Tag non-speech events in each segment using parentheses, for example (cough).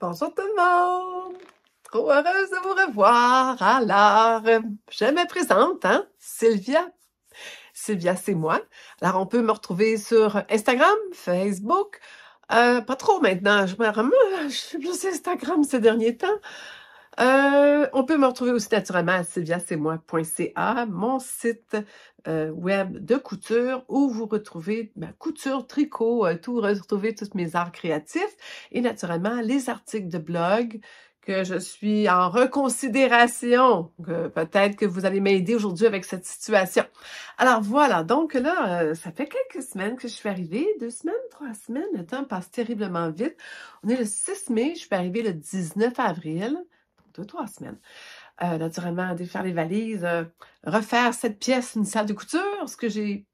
Bonjour tout le monde! Trop heureuse de vous revoir! Alors, je me présente, hein? Sylvia. Sylvia, c'est moi. Alors, on peut me retrouver sur Instagram, Facebook. Euh, pas trop maintenant. Je, me... (laughs) je suis plus Instagram ces derniers temps. Euh, on peut me retrouver aussi naturellement à sylviacemoi.ca, mon site euh, web de couture où vous retrouvez ma couture, tricot, euh, tout, retrouver tous mes arts créatifs et naturellement les articles de blog que je suis en reconsidération, peut-être que vous allez m'aider aujourd'hui avec cette situation. Alors voilà, donc là, ça fait quelques semaines que je suis arrivée, deux semaines, trois semaines, le temps passe terriblement vite. On est le 6 mai, je suis arrivée le 19 avril deux, trois semaines. Euh, naturellement, défaire les valises, euh, refaire cette pièce, une salle de couture, ce que j'ai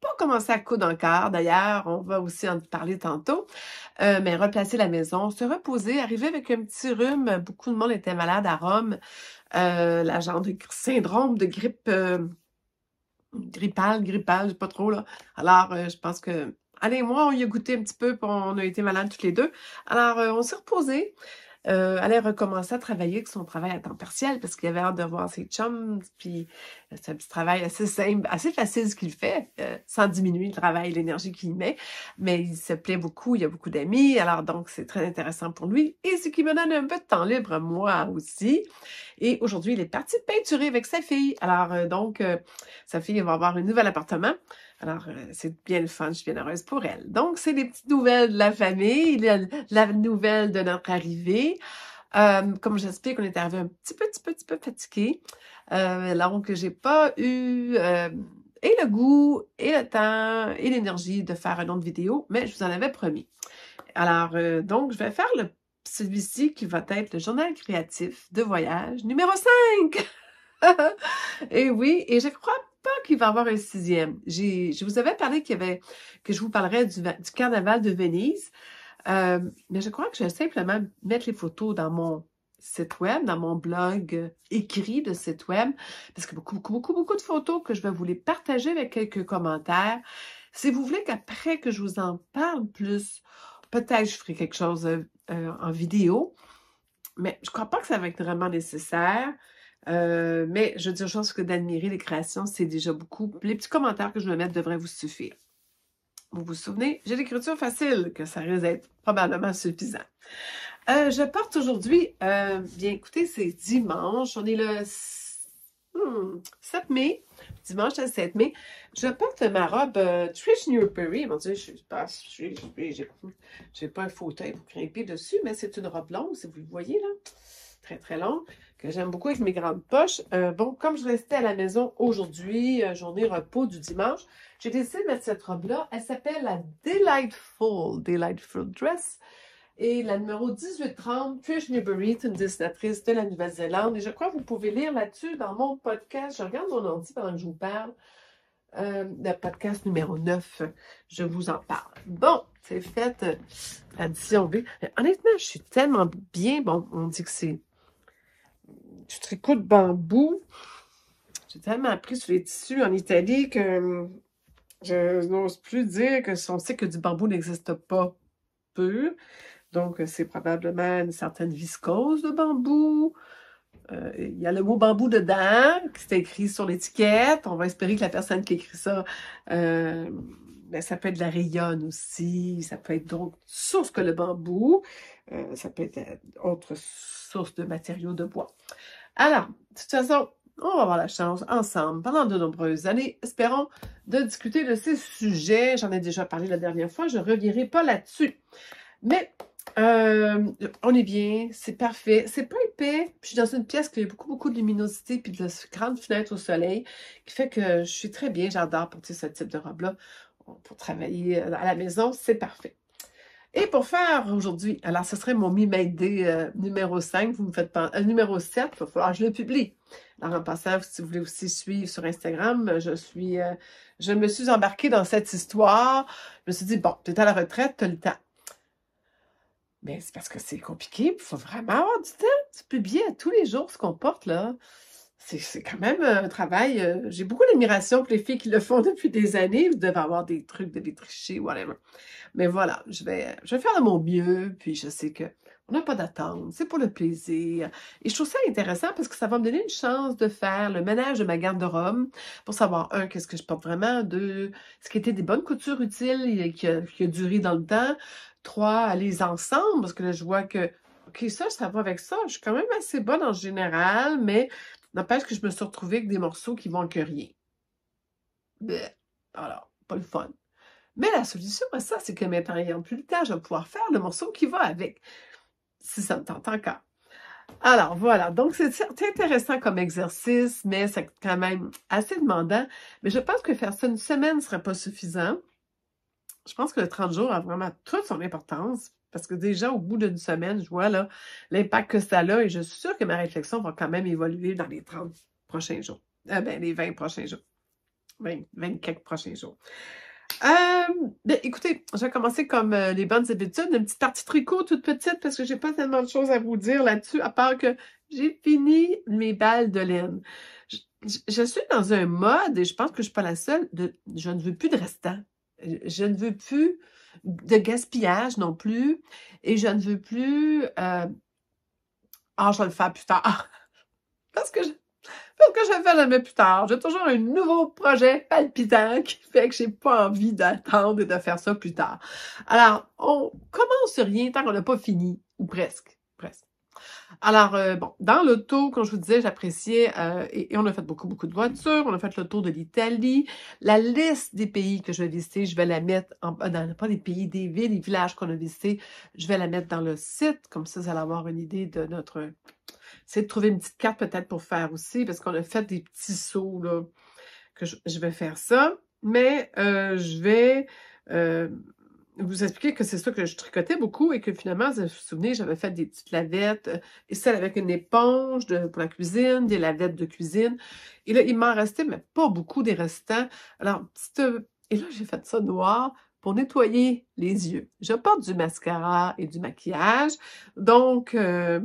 pas commencé à coudre encore d'ailleurs, on va aussi en parler tantôt, euh, mais replacer la maison, se reposer, arriver avec un petit rhume, beaucoup de monde était malade à Rome, la genre de syndrome de grippe grippale, grippale, pas trop là. Alors, je pense que Allez, moi, on y a goûté un petit peu, puis on a été malades toutes les deux. Alors, on s'est reposés euh, elle a à travailler avec son travail à temps partiel parce qu'il avait hâte de voir ses chums, puis euh, c'est un petit travail assez simple, assez facile ce qu'il fait, euh, sans diminuer le travail l'énergie qu'il met, mais il se plaît beaucoup, il y a beaucoup d'amis, alors donc c'est très intéressant pour lui, et ce qui me donne un peu de temps libre, moi aussi. Et aujourd'hui, il est parti peinturer avec sa fille. Alors, euh, donc, euh, sa fille va avoir un nouvel appartement. Alors, euh, c'est bien le fun, je suis bien heureuse pour elle. Donc, c'est les petites nouvelles de la famille, la, la nouvelle de notre arrivée. Euh, comme j'explique, on est arrivé un petit peu, petit peu, petit peu fatigué. Euh, donc, j'ai pas eu et le goût, et le temps, et l'énergie de faire une autre vidéo, mais je vous en avais promis. Alors, donc, je vais faire le celui-ci qui va être le journal créatif de voyage numéro 5. (laughs) et eh oui, et je crois pas qu'il va y avoir un sixième. je vous avais parlé qu'il y avait, que je vous parlerais du, carnaval de Venise. Euh, mais je crois que je vais simplement mettre les photos dans mon site web, dans mon blog écrit de site web, parce que beaucoup, beaucoup, beaucoup, beaucoup de photos que je vais vous les partager avec quelques commentaires. Si vous voulez qu'après que je vous en parle plus, peut-être je ferai quelque chose euh, euh, en vidéo, mais je ne crois pas que ça va être vraiment nécessaire. Euh, mais je veux dire, je pense que d'admirer les créations, c'est déjà beaucoup. Les petits commentaires que je vais mettre devraient vous suffire. Vous vous souvenez, j'ai l'écriture facile, que ça risque d'être probablement suffisant. je porte aujourd'hui, bien écoutez, c'est dimanche, on est le 7 hmm, mai dimanche le 7 mai, je porte ma robe euh, Trish Newberry. je n'ai pas un fauteuil pour grimper dessus, mais c'est une robe longue, si vous le voyez là, très très longue, que j'aime beaucoup avec mes grandes poches. Euh, bon, comme je restais à la maison aujourd'hui, euh, journée repos du dimanche, j'ai décidé de mettre cette robe-là. Elle s'appelle la Delightful, Delightful Dress. Et la numéro 1830, Fish Newberry, une dessinatrice de la Nouvelle-Zélande. Et je crois que vous pouvez lire là-dessus dans mon podcast. Je regarde mon ordi pendant que je vous parle. Euh, le podcast numéro 9, je vous en parle. Bon, c'est fait, euh, Addition B. Honnêtement, je suis tellement bien. Bon, on dit que c'est du tricot de bambou. J'ai tellement appris sur les tissus en Italie que je n'ose plus dire que on sait que du bambou n'existe pas peu. Donc, euh, c'est probablement une certaine viscose de bambou. Euh, il y a le mot bambou dedans, qui est écrit sur l'étiquette. On va espérer que la personne qui écrit ça, euh, ben, ça peut être de la rayonne aussi. Ça peut être d'autres sources que le bambou. ça peut être autre source de matériaux de bois. Alors, de toute façon, on va avoir la chance ensemble pendant de nombreuses années, espérons, de discuter de ces sujets. J'en ai déjà parlé la dernière fois, je ne reviendrai pas là-dessus. Mais euh, on est bien, c'est parfait. C'est pas épais. Je suis dans une pièce qui a beaucoup, beaucoup de luminosité puis de grandes fenêtres au soleil qui fait que je suis très bien. J'adore porter ce type de robe-là pour travailler euh, à la maison. C'est parfait. Et pour faire aujourd'hui, alors ce serait mon mi idée euh, numéro 5. Vous me faites penser. numéro 7, il va falloir que je le publie. Alors en passant, si vous voulez aussi suivre sur Instagram, je suis, je me suis embarquée dans cette histoire. Je me suis dit, bon, tu es à la retraite, tu as le temps. Mais ben, c'est parce que c'est compliqué, il faut vraiment avoir du temps. Tu peux à tous les jours ce qu'on porte, là. C'est quand même euh, un travail. Euh, j'ai beaucoup d'admiration pour les filles qui le font (laughs) depuis des années. Vous devez avoir des trucs de tricher, whatever. Mais voilà, je vais, je vais faire de mon mieux, puis je sais que on n'a pas d'attente, c'est pour le plaisir. Et je trouve ça intéressant parce que ça va me donner une chance de faire le ménage de ma garde-robe pour savoir, un, qu'est-ce que je porte vraiment, deux, ce qui était des bonnes coutures utiles et qui a, duré dans le temps, trois, les ensemble parce que là, je vois que, OK, ça, ça va avec ça. Je suis quand même assez bonne en général, mais n'empêche que je me suis retrouvée avec des morceaux qui vont que rien. Alors, pas le fun. Mais la solution à ça, c'est que maintenant parents plus tard, je vais pouvoir faire le morceau qui va avec si ça me tente encore. Alors, voilà. Donc, c'est intéressant comme exercice, mais c'est quand même assez demandant. Mais je pense que faire ça une semaine ne serait pas suffisant. Je pense que le 30 jours a vraiment toute son importance parce que déjà, au bout d'une semaine, je vois l'impact que ça a et je suis sûre que ma réflexion va quand même évoluer dans les 30 prochains jours. Euh, ben, les 20 prochains jours. 20, 24 prochains jours. Euh, ben, écoutez, je vais commencer comme euh, les bonnes habitudes, une petite partie tricot toute petite parce que j'ai pas tellement de choses à vous dire là-dessus, à part que j'ai fini mes balles de laine. Je, suis dans un mode, et je pense que je suis pas la seule, de je ne veux plus de restant. Je ne veux plus de gaspillage non plus, et je ne veux plus. Euh, ah, je vais le faire plus tard. (laughs) parce que je, pour que je fais jamais plus tard. J'ai toujours un nouveau projet palpitant qui fait que j'ai pas envie d'attendre et de faire ça plus tard. Alors, on commence rien tant qu'on n'a pas fini, ou presque. Alors, euh, bon, dans l'auto, comme je vous disais, j'appréciais, euh, et, on a fait beaucoup, beaucoup de voitures, on a fait le tour de l'Italie. La liste des pays que je vais visiter, je vais la mettre, en, euh, dans, pas des pays, des villes, des villages qu'on a visités, je vais la mettre dans le site, comme ça, vous allez avoir une idée de notre... C'est de trouver une petite carte peut-être pour faire aussi, parce qu'on a fait des petits sauts, là, que je, vais faire ça. Mais je vais vous expliquez que c'est ça que je tricotais beaucoup et que finalement, vous vous souvenez, j'avais fait des petites lavettes, euh, et celles avec une éponge de, pour la cuisine, des lavettes de cuisine. Et là, il m'en restait, mais pas beaucoup des restants. Alors, petite... Euh, et là, j'ai fait ça noir pour nettoyer les yeux. Je porte du mascara et du maquillage, donc c'est euh,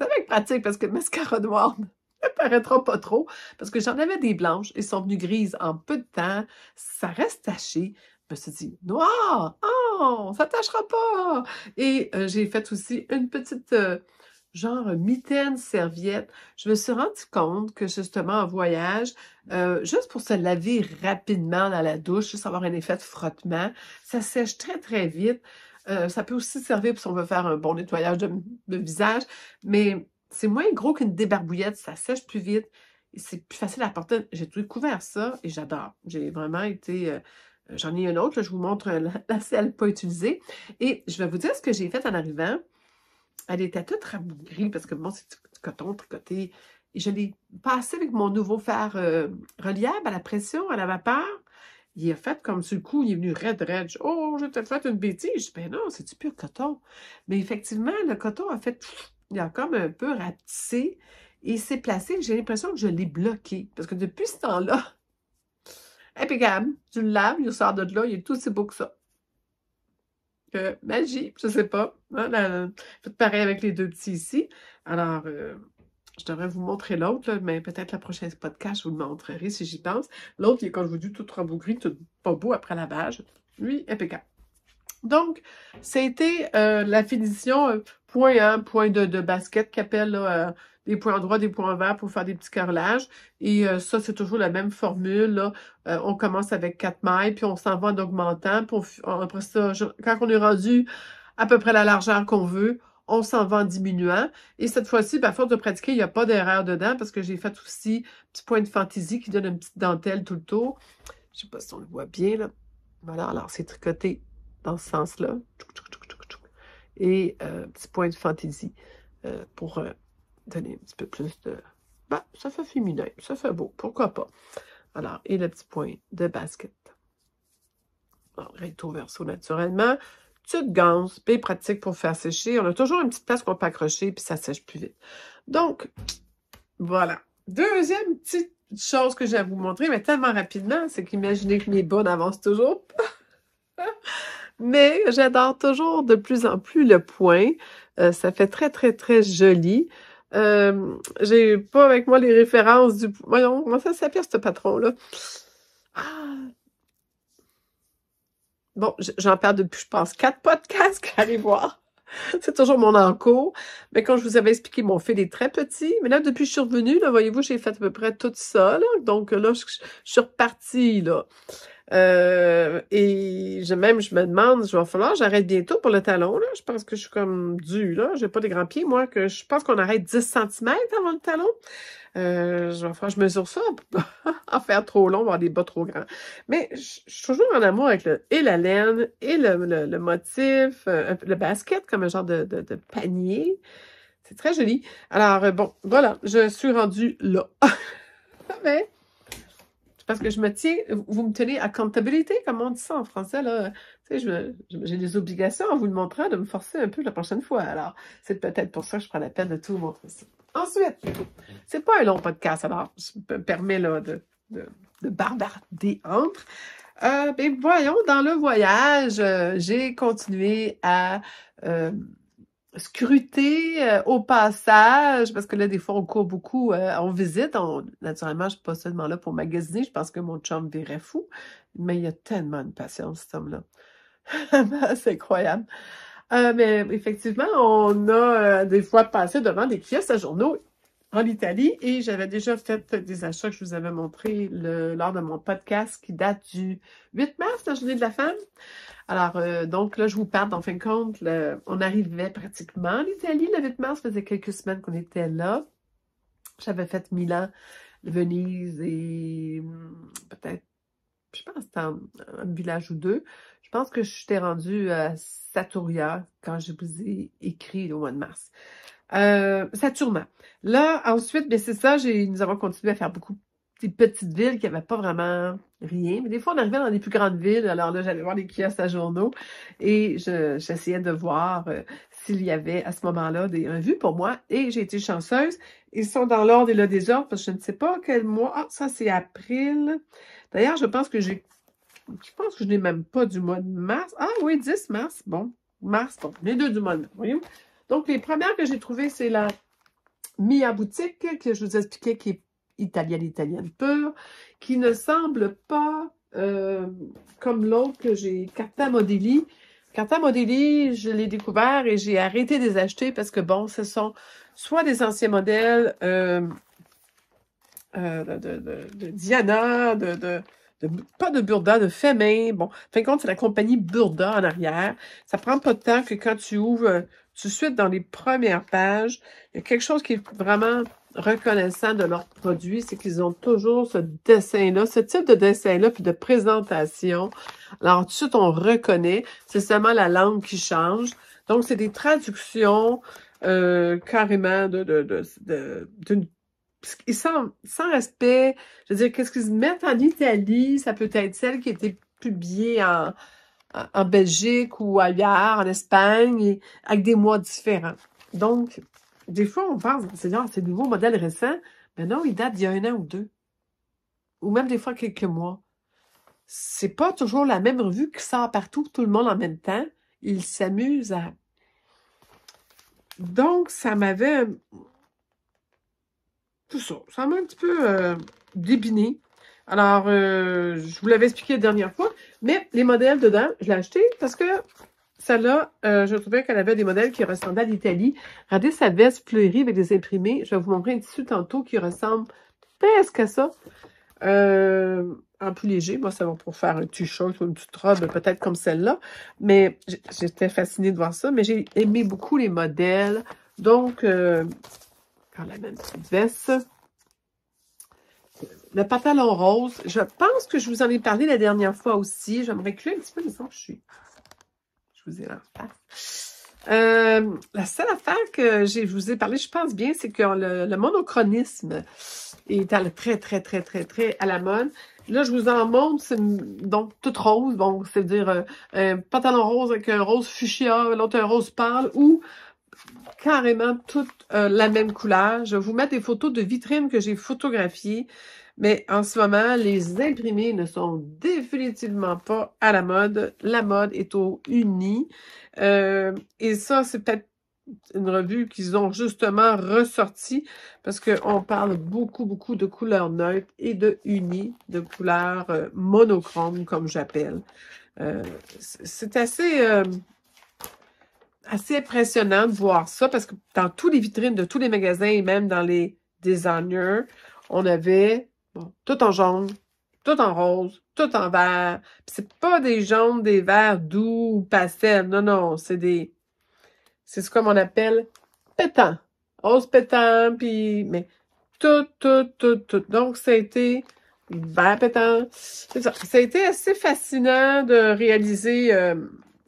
ça pratique parce que le mascara noir ne (laughs) paraîtra pas trop, parce que j'en avais des blanches, et sont venues grises en peu de temps, ça reste taché, je me suis dit, noir, oh, ça tâchera pas. Et euh, j'ai fait aussi une petite, euh, genre, mitaine serviette. Je me suis rendu compte que justement en voyage, euh, juste pour se laver rapidement dans la douche, juste avoir un effet de frottement, ça sèche très, très vite. ça peut aussi servir si on veut faire un bon nettoyage de, visage, mais c'est moins gros qu'une débarbouillette, ça sèche plus vite, c'est plus facile à porter. J'ai tout découvert ça et j'adore. J'ai vraiment été euh, j'en ai une autre, je vous montre euh, la, selle pas utilisée. Et je vais vous dire ce que j'ai fait en arrivant. Elle était toute rabougrie parce que moi, c'est du coton tricoté. Et je l'ai passée avec mon nouveau fer euh, reliable à la pression, à la vapeur. Il a fait comme sur le coup, il est venu red, red. « Oh, j'ai peut-être fait une bêtise. Je dis « ben non, c'est du pur coton. Mais effectivement, le coton a fait, il a comme un peu rapetissé et s'est placé. J'ai l'impression que je l'ai bloqué. Parce que depuis ce temps-là, Impeccable. Tu le laves, il sort de là, il est tout aussi beau que ça. Euh, magie, je sais pas. Faites pareil avec les deux petits ici. Alors, euh, je devrais vous montrer l'autre, mais peut-être la prochaine podcast, je vous le montrerai si j'y pense. L'autre, il est, comme je vous dis, tout gris, tout pas beau après lavage. Lui, impeccable. Donc, c'était euh, la finition point 1, point de basket qu'appelle des points droits, des points verts pour faire des petits carrelages. Et euh, ça, c'est toujours la même formule. Euh, on commence avec quatre mailles, puis on s'en va en augmentant. après ça, quand on est rendu à peu près la largeur qu'on veut, on s'en va en diminuant. Et cette fois-ci, ben, à force de pratiquer, il n'y a pas d'erreur dedans parce que j'ai fait aussi un petit point de fantaisie qui donne une petite dentelle tout le tour. Je ne sais pas si on le voit bien, là. Voilà, alors c'est tricoté dans ce sens-là. Et un euh, petit point de fantaisie pour donner un petit peu plus de... Ben, ça fait féminin, ça fait beau, pourquoi pas. Alors, et le petit point de basket. Bon, recto verso naturellement. Tu te Bien puis pratique pour faire sécher. On a toujours une petite place qu'on peut accrocher, puis ça sèche plus vite. Donc, voilà. Deuxième petite chose que j'ai à vous montrer, mais tellement rapidement, c'est qu'imaginez que mes bonnes avancent toujours (laughs) mais j'adore toujours de plus en plus le point. Euh, ça fait très, très, très joli. Euh, j'ai pas avec moi les références du. Voyons, comment ça s'appelle ce patron-là? Ah! Bon, j'en parle depuis, je pense, quatre podcasts, allez voir. C'est toujours mon encours. Mais quand je vous avais expliqué, mon fil est très petit. Mais là, depuis que je suis revenue, là, voyez-vous, j'ai fait à peu près tout ça. Là. Donc là, je suis repartie, là. Euh, et je, même, je me demande, je vais falloir, j'arrête bientôt pour le talon. Là. Je pense que je suis comme du là. J'ai pas des grands pieds, moi, que je pense qu'on arrête 10 cm avant le talon. Euh, je vais je mesure ça pour pas (laughs) en faire trop long, avoir des bas trop grands. Mais je, suis toujours en amour avec le, et la laine, et le, le, motif, euh, le basket comme un genre de, de, de panier. C'est très joli. Alors, euh, bon, voilà, je suis rendue là. (laughs) Mais parce que je me tiens, vous me tenez à comptabilité, comme on dit ça en français, là. j'ai des obligations en vous le montrant de me forcer un peu la prochaine fois. Alors, c'est peut-être pour ça que je prends la peine de tout vous montrer ça. Ensuite, c'est pas un long podcast, alors je me permets là, de, de, barbarder entre. Euh, ben, voyons, dans le voyage, euh, j'ai continué à euh, scruter euh, au passage, parce que là, des fois, on court beaucoup, euh, on visite. On, naturellement, je suis pas seulement là pour magasiner. Je pense que mon chum verrait fou. Mais il y a tellement de patience, cet homme-là. (laughs) c'est incroyable. Euh, mais effectivement, on a des fois passé devant des kiosques à journaux en Italie et j'avais déjà fait des achats que je vous avais montrés lors de mon podcast qui date du 8 mars, la journée de la femme. Alors, euh, donc là, je vous parle, en fin de compte, on arrivait pratiquement en Italie le 8 mars, faisait quelques semaines qu'on était là. J'avais fait Milan, Venise et hmm, peut-être, je pense, un, village ou deux. Je pense que je t'ai rendue à Satoria quand je vous ai écrit au mois de mars ça euh, Là, ensuite, mais ben, c'est ça, nous avons continué à faire beaucoup de petites villes qui n'avaient pas vraiment rien. Mais des fois, on arrivait dans les plus grandes villes. Alors là, j'allais voir les kiosques à journaux et j'essayais de voir euh, s'il y avait à ce moment-là des revues pour moi. Et j'ai été chanceuse. Ils sont dans l'ordre et le désordre parce que je ne sais pas quel mois. Ah, ça, c'est avril. D'ailleurs, je pense que j'ai. Je pense que je n'ai même pas du mois de mars. Ah oui, 10 mars. Bon, mars. Bon, les deux du mois de mars. Donc, les premières que j'ai trouvées, c'est la Mia Boutique, que je vous expliquais, qui est italienne, italienne pure, qui ne semble pas euh, comme l'autre que j'ai, Carta Modelli. Carta Modelli, je l'ai découvert et j'ai arrêté de les acheter parce que, bon, ce sont soit des anciens modèles euh, euh, de, Diana, de, pas de Burda, de Femin. Bon, fin de compte, c'est la compagnie Burda en arrière. Ça prend pas de temps que quand tu ouvres tout de suite dans les premières pages, il y a quelque chose qui est vraiment reconnaissant de leur produit, c'est qu'ils ont toujours ce dessin-là, ce type de dessin-là, puis de présentation. Alors, tout de suite, on reconnaît, c'est seulement la langue qui change. Donc, c'est des traductions euh, carrément de, de, de, sans respect. Je veux dire, qu'est-ce qu'ils mettent en Italie? Ça peut être celle qui était publiée en, en Belgique ou ailleurs, en Espagne, avec des mois différents. Donc, des fois, on pense, cest genre c'est nouveau modèle récent, mais non, il date d'il y a un an ou deux. Ou même des fois quelques mois. C'est pas toujours la même revue qui sort partout, tout le monde en même temps. Il s'amusent à. Donc, ça m'avait. Tout ça. Ça m'a un petit peu euh, débiné. Alors, euh, je vous l'avais expliqué la dernière fois, mais les modèles dedans, je l'ai acheté parce que celle-là, euh, je trouvais qu'elle avait des modèles qui ressemblaient à l'Italie. Regardez sa veste fleurie avec des imprimés. Je vais vous montrer un tissu tantôt qui ressemble presque à ça. Euh, en plus léger, moi, ça va pour faire un t-shirt ou une petite robe, peut-être comme celle-là. Mais j'étais fascinée de voir ça. Mais j'ai aimé beaucoup les modèles. Donc, euh, la même petite veste le pantalon rose. Je pense que je vous en ai parlé la dernière fois aussi. J'aimerais que un petit peu, mais je suis. Je vous ai là. Euh, la seule affaire que je vous ai parlé, je pense bien, c'est que le, le, monochronisme est très, très, très, très, très à la mode. Là, je vous en montre, c'est donc toute rose, donc c'est-à-dire euh, un pantalon rose avec un rose fuchsia, l'autre un rose pâle, ou carrément toute euh, la même couleur. Je vais vous mettre des photos de vitrines que j'ai photographiées. Mais en ce moment, les imprimés ne sont définitivement pas à la mode. La mode est au uni. Euh, et ça, c'est peut-être une revue qu'ils ont justement ressortie parce qu'on parle beaucoup, beaucoup de couleurs neutres et de uni, de couleurs euh, monochromes, comme j'appelle. Euh, c'est assez assez impressionnant de voir ça parce que dans toutes les vitrines de tous les magasins et même dans les designers, on avait tout en jaune, tout en rose, tout en vert. c'est pas des jaunes, des verts doux ou pastels. Non, non, c'est des... C'est ce qu'on appelle pétant. Rose pétant, puis... Mais tout, tout, tout, tout. Donc, ça a été vert pétant. C'est ça. a été assez fascinant de réaliser... Euh,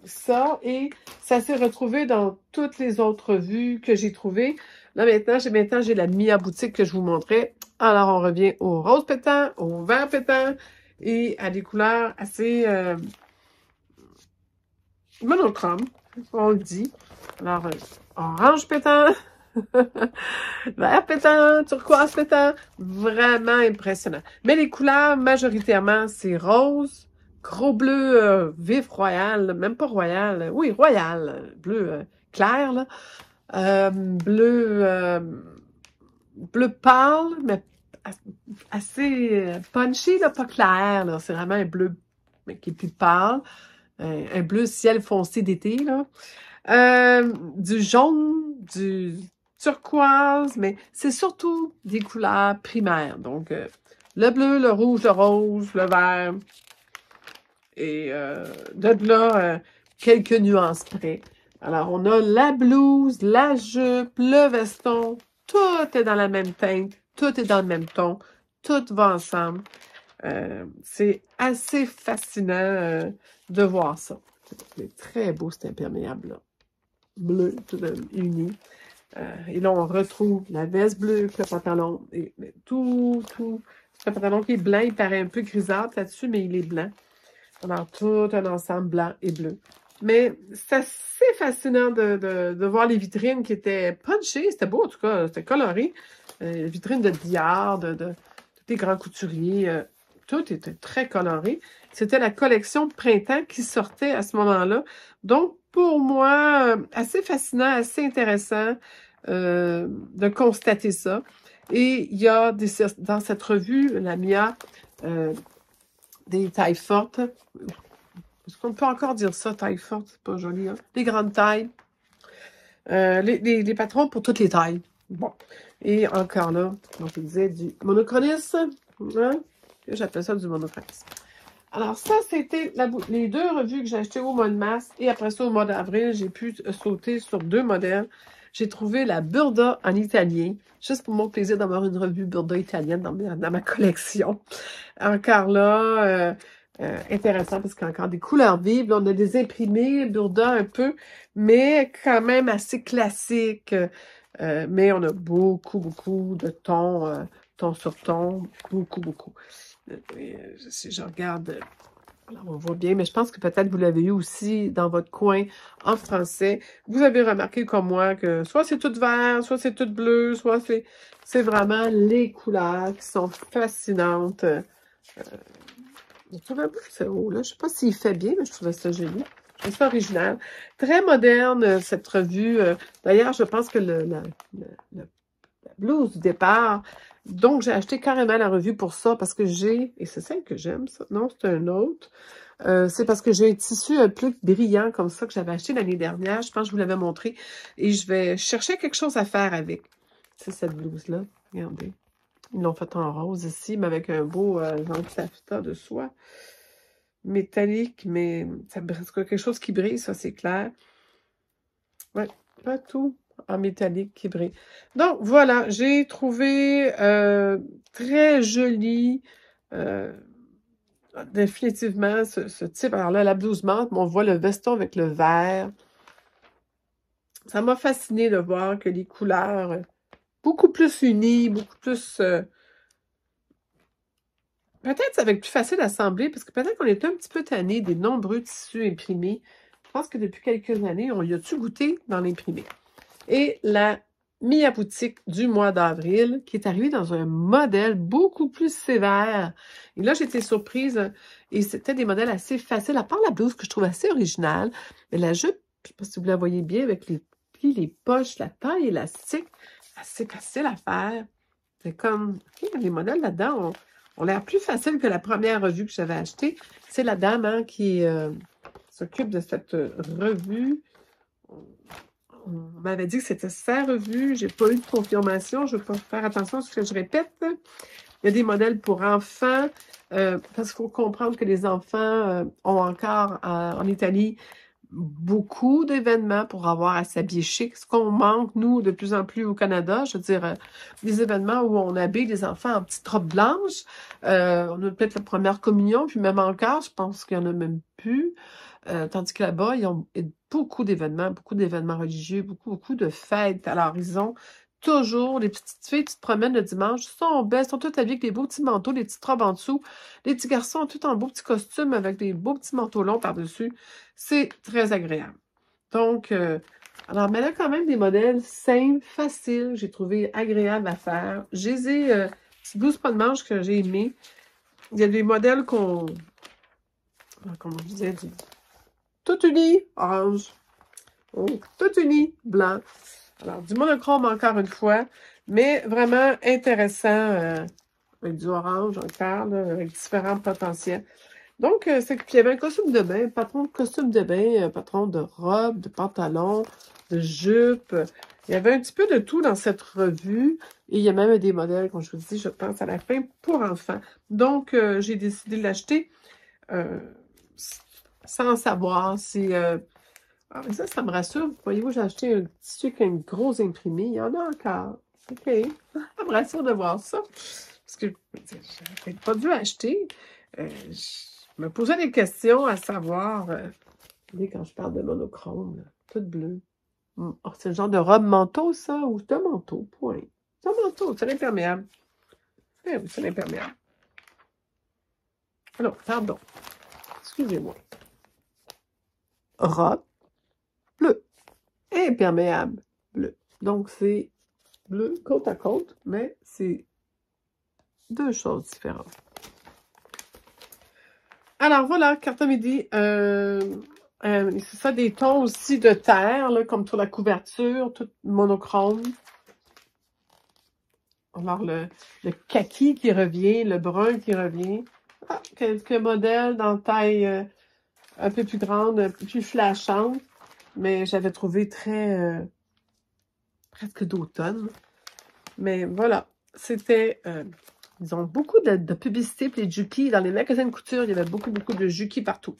ça et ça s'est retrouvé dans toutes les autres vues que j'ai trouvées. Là, maintenant, j'ai maintenant j'ai la Mia boutique que je vous montrais. Alors, on revient au rose pétant, au vert pétant et à des couleurs assez euh, monochrome, on le dit. Alors, euh, orange pétant, (laughs) vert pétant, turquoise pétant, vraiment impressionnant. Mais les couleurs, majoritairement, c'est rose, gros bleu euh, vif royal, même pas royal, euh, oui, royal, bleu clair, là, bleu bleu pâle, mais assez euh, punchy, pas clair. C'est vraiment un bleu mais qui est plus pâle. Euh, un, bleu ciel foncé d'été. là. Euh, du jaune, du turquoise, mais c'est surtout des couleurs primaires. Donc, le bleu, le rouge, le rose, le vert. Et de là, quelques nuances près. Alors, on a la blouse, la jupe, le veston, tout est dans la même teinte, tout est dans le même ton, tout va ensemble. Euh, c'est assez fascinant euh, de voir ça. C'est très beau cet imperméable-là. Bleu, tout uni. Euh, et là, on retrouve la veste bleue, le pantalon, et, tout, tout. Le pantalon qui est blanc, il paraît un peu grisâtre là-dessus, mais il est blanc. Alors, tout un ensemble blanc et bleu. Mais c'est assez fascinant de, de, de, voir les vitrines qui étaient punchées. C'était beau, en tout cas, c'était coloré. Euh, vitrines de billard, de, de, des grands couturiers. Euh, tout était très coloré. C'était la collection Printemps qui sortait à ce moment-là. Donc, pour moi, euh, assez fascinant, assez intéressant euh, de constater ça. Et il y a dans cette revue, la MIA, des tailles fortes, est-ce qu'on peut encore dire ça, taille forte, c'est pas joli. Hein? Les grandes tailles. Euh, les, patrons pour toutes les tailles. Bon. Et encore là, comme je disais, du monochronisme. Hein? J'appelle ça du monochronisme. Alors, ça, c'était les deux revues que j'ai achetées au mois de mars. Et après ça, au mois d'avril, j'ai pu sauter sur deux modèles. J'ai trouvé la Burda en italien, juste pour mon plaisir d'avoir une revue Burda italienne dans, ma collection. Encore là, euh, euh, intéressant parce qu'il y a encore des couleurs vives. on a des imprimés, burda un peu, mais quand même assez classiques. Euh, mais on a beaucoup, beaucoup de tons, euh, tons sur tons. beaucoup, beaucoup. si je regarde, on voit bien, mais je pense que peut-être vous l'avez eu aussi dans votre coin en français. Vous avez remarqué comme moi que soit c'est tout vert, soit c'est tout bleu, soit c'est... C'est vraiment les couleurs qui sont fascinantes. Je ne là. Je sais pas s'il fait bien, mais je trouvais ça joli. C'est original. Très moderne, euh, cette revue. Euh, d'ailleurs, je pense que le, la, blouse du départ, donc, j'ai acheté carrément la revue pour ça parce que j'ai, et c'est celle que j'aime, ça. Non, c'est un autre. Euh, c'est parce que j'ai un tissu un peu brillant comme ça que j'avais acheté l'année dernière. Je pense que je vous l'avais montré. Et je vais chercher quelque chose à faire avec. C'est cette blouse-là. Regardez. Ils l'ont fait en rose ici, mais avec un beau anti euh, taffeta de soie. Métallique, mais c'est quelque chose qui brille, ça c'est clair. Ouais, pas tout en métallique qui brille. Donc voilà, j'ai trouvé euh, très joli. Euh, définitivement ce, type. Alors là, la blouse menthe, mais on voit le veston avec le vert. Ça m'a fasciné de voir que les couleurs beaucoup plus unis, beaucoup plus. Euh, peut-être ça va être plus facile à assembler, parce que peut-être qu'on est un petit peu tanné des nombreux tissus imprimés. Je pense que depuis quelques années, on y a tout goûté dans l'imprimé. Et la Mia Boutique du mois d'avril, qui est arrivée dans un modèle beaucoup plus sévère. Et là, j'étais surprise. Et c'était des modèles assez faciles, à part la blouse que je trouve assez originale. Mais la jupe, je ne sais pas si vous la voyez bien, avec les plis, les poches, la taille élastique c'est facile à faire. C'est comme, a les modèles là-dedans on l'air plus facile que la première revue que j'avais achetée. C'est la dame hein, qui euh, s'occupe de cette euh, revue. On m'avait dit que c'était sa revue. Je n'ai pas eu de confirmation. Je ne pas faire attention à ce que je répète. Il y a des modèles pour enfants, euh, parce qu'il faut comprendre que les enfants ont encore, en Italie, beaucoup d'événements pour avoir à s'habiller chic. Ce qu'on manque, nous, de plus en plus au Canada, je veux dire, euh, des événements où on habille les enfants en petite robe blanches. Euh, on a peut-être la première communion, puis même encore, je pense qu'il y en a même plus. Euh, tandis que là-bas, ils ont beaucoup d'événements, beaucoup d'événements religieux, beaucoup, beaucoup de fêtes. Alors, ils ont toujours. Les petites filles, qui se promènent le dimanche, sont belles, sont toutes habillées avec des beaux petits manteaux, des petites robes en dessous. Les petits garçons tout en beaux petits costumes avec des beaux petits manteaux longs par-dessus. C'est très agréable. Donc, euh, alors, mais là, quand même, des modèles simples, faciles, j'ai trouvé agréable à faire. J'ai des euh, pas de manche que j'ai aimées. Il y a des modèles qu'on... Euh, comment je disais? Tout uni, orange. Oh, tout uni, blanc. Alors, du monochrome encore une fois, mais vraiment intéressant euh, avec du orange encore, avec différents potentiels. Donc, euh, c'est qu'il y avait un costume de bain, patron de costume de bain, un patron de robe, de pantalon, de jupe. Il y avait un petit peu de tout dans cette revue. Et il y a même des modèles, comme je vous dis, je pense, à la fin pour enfants. Donc, euh, j'ai décidé de l'acheter sans savoir si ah, mais ça, ça me rassure. Voyez-vous, j'ai acheté un qui truc, une grosse imprimée. Il y en a encore. OK. (laughs) ça me rassure de voir ça. Parce que je n'avais pas dû acheter. Euh, je me posais des questions à savoir. Euh, quand je parle de monochrome, là, toute bleue. Mm. Oh, c'est le genre de robe manteau, ça, ou de manteau, point. C'est un manteau, c'est l'imperméable. Eh oui, c'est l'imperméable. Alors, pardon. Excusez-moi. Robe bleu. Imperméable bleu. Donc, c'est bleu côte à côte, mais c'est deux choses différentes. Alors, voilà, carte midi. Euh, euh, c'est ça, des tons aussi de terre, comme sur la couverture, tout monochrome. Alors, le, kaki qui revient, le brun qui revient. Ah, quelques modèles dans taille euh, un peu plus grande, plus flashante mais j'avais trouvé très... Euh, presque d'automne. Mais voilà, c'était... Euh, ils ont beaucoup de, publicité pour les Juki. Dans les magasins de couture, il y avait beaucoup, beaucoup de Juki partout.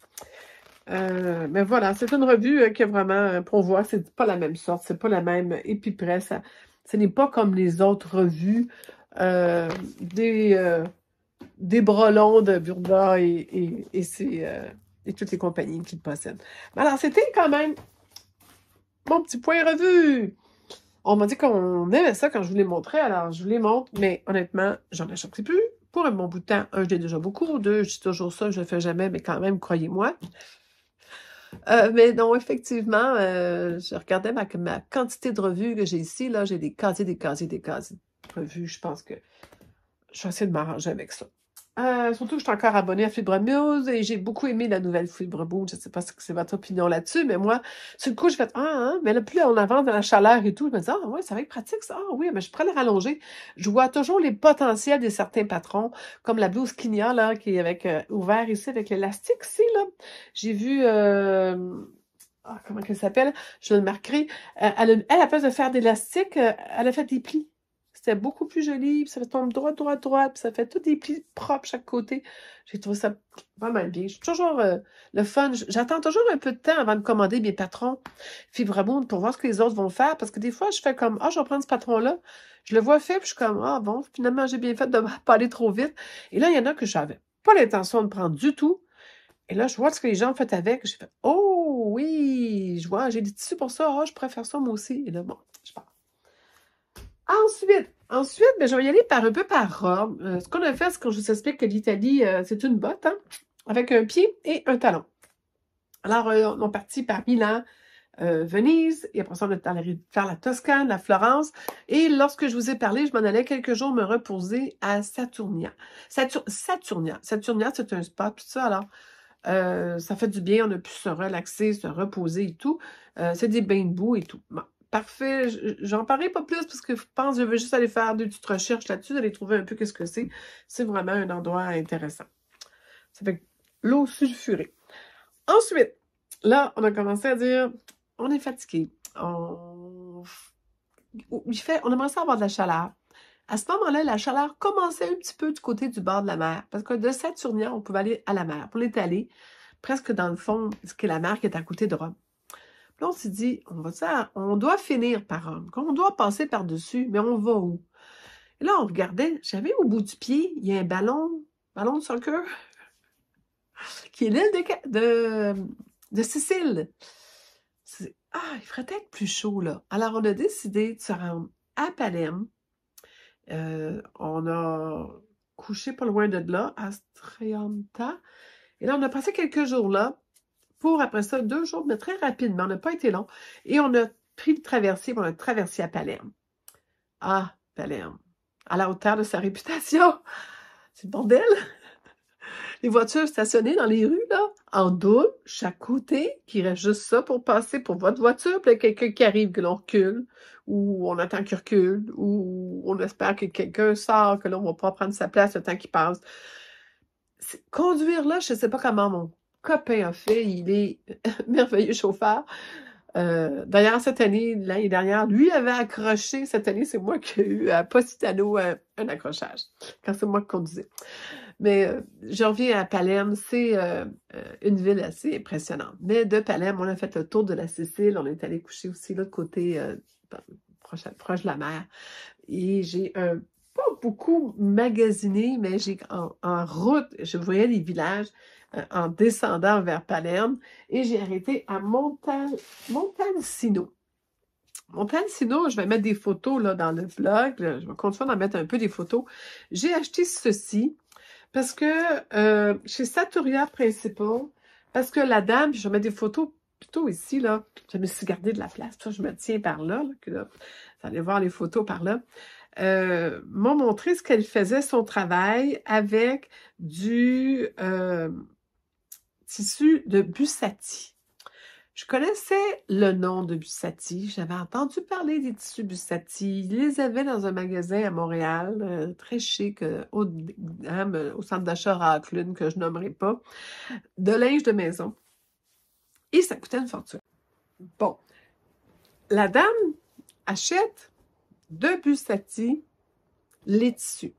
Euh, mais voilà, c'est une revue qui est vraiment, pour voir, c'est pas la même sorte, c'est pas la même épipresse. ce n'est pas comme les autres revues des, des brelons de Burda et, et, et toutes les compagnies qu'ils possèdent. Mais alors, c'était quand même mon petit point revue. On m'a dit qu'on aimait ça quand je vous les montrais, alors je vous les montre, mais honnêtement, j'en achète plus. Pour un bon bout de temps, un, je déjà beaucoup, deux, je toujours ça, je le fais jamais, mais quand même, croyez-moi. Euh, mais non, effectivement, euh, je regardais ma, ma, quantité de revues que j'ai ici. Là, j'ai des casiers, des casiers, des casiers de revues. Je pense que je vais essayer de m'arranger avec ça. Euh, surtout que je suis encore abonnée à Fibre Muse et j'ai beaucoup aimé la nouvelle Fibre Je Je sais pas ce que c'est votre opinion là-dessus, mais moi, sur le coup, je fais Ah, hein, mais le plus on avance dans la chaleur et tout, je me dis Ah, ouais, ça va être pratique, ça. Ah, oui, mais je prends les rallonger. Je vois toujours les potentiels de certains patrons, comme la blouse Kinia, là, qui est avec, euh, ouvert ici avec l'élastique, ici, là. J'ai vu, euh, ah, comment elle s'appelle? Je le marquerai. elle, elle, à la place de faire d'élastique, elle a fait des plis c'est beaucoup plus joli, puis ça tombe droit, droit, droit, puis ça fait tous des plis propres chaque côté. J'ai trouvé ça pas mal bien. suis toujours euh, le fun. J'attends toujours un peu de temps avant de commander mes patrons Fibrebound pour voir ce que les autres vont faire, parce que des fois, je fais comme, ah, je vais prendre ce patron-là. Je le vois fait, puis je suis comme, ah, bon, finalement, j'ai bien fait de (laughs) pas aller trop vite. Et là, il y en a que j'avais pas l'intention de prendre du tout. Et là, je vois ce que les gens font fait avec. Je fais, oh oui, je vois, j'ai des tissus pour ça. Ah, oh, je préfère ça moi aussi. Et là, bon, je pars. Ensuite, ensuite ben, je vais y aller par un peu par Rome. Euh, ce qu'on a fait, c'est que je vous explique que l'Italie, euh, c'est une botte, hein, avec un pied et un talon. Alors, euh, on est parti par Milan, Venise, et après ça, on est allé faire la Toscane, la Florence. Et lorsque je vous ai parlé, je m'en allais quelques jours me reposer à Saturnia. Saturnia, Saturnia. Saturnia, c'est un spa, tout ça. Alors, ça fait du bien, on a pu se relaxer, se reposer et tout. Euh, c'est des bains de boue et tout. Bon parfait. J'en parlerai pas plus parce que je pense que je veux juste aller faire des petites recherches là-dessus, aller trouver un peu qu'est-ce que c'est. C'est vraiment un endroit intéressant. Ça fait l'eau sulfurée. Ensuite, là, on a commencé à dire, on est fatigué. On... Il fait, on aimerait ça avoir de la chaleur. À ce moment-là, la chaleur commençait un petit peu du côté du bord de la mer, parce que de Saturnia, on pouvait aller à la mer pour l'étaler, presque dans le fond, ce qui la mer qui est à côté de Rome. Là, on s'est dit, on va dire, on doit finir par un, On doit passer par-dessus, mais on va où? Et là, on regardait, j'avais au bout du pied, il y a un ballon, ballon de soccer, (laughs) qui est l'île de, de, de Sicile. Ah, il ferait être plus chaud, là. Alors, on a décidé de se rendre à Palerme. Euh, on a couché pas loin de là, à Strianta. Et là, on a passé quelques jours là pour après ça deux jours, mais très rapidement, on n'a pas été long. Et on a pris le traversier, on a traversé à Palerme. Ah, Palerme, à la hauteur de sa réputation. (laughs) C'est le bordel. (laughs) Les voitures stationnées dans les rues, là, en double, chaque côté, qui reste juste ça pour passer pour votre voiture, puis quelqu'un qui arrive, que l'on recule, ou on attend qu'il recule, ou on espère que quelqu'un sort, que l'on va pas prendre sa place le temps qu'il passe. Conduire là, je ne sais pas comment copain a fait. Il est (laughs) merveilleux chauffeur. Euh, d'ailleurs, cette année, l'année dernière, lui avait accroché. Cette année, c'est moi qui ai eu, à Positano, un, accrochage, quand c'est moi qui conduisais. Mais euh, je reviens à Palerme. C'est euh, une ville assez impressionnante. Mais de Palerme, on a fait le tour de la Sicile. On est allé coucher aussi de l'autre côté, proche, de la mer. Et j'ai pas beaucoup magasiné, mais j'ai en, en route, je voyais les villages euh, en descendant vers Palerme et j'ai arrêté à Montalcino. Montalcino, je vais mettre des photos là, dans le vlog. je vais continuer d'en mettre un peu des photos. J'ai acheté ceci parce que euh, chez Saturia Principal, parce que la dame, je vais mettre des photos plutôt ici, là. Je me suis gardé de la place. Ça, je me tiens par là. que, vous allez voir les photos par là. Euh, m'ont montré ce qu'elle faisait, son travail, avec du... Euh, tissu de Bussati. Je connaissais le nom de Bussati. J'avais entendu parler des tissus Bussati. Ils les avaient dans un magasin à Montréal, euh, très chic, euh, euh, au centre d'achat Raclune, que je nommerai pas, de linge de maison. Et ça coûtait une fortune. Bon. La dame achète de Bussati les tissus.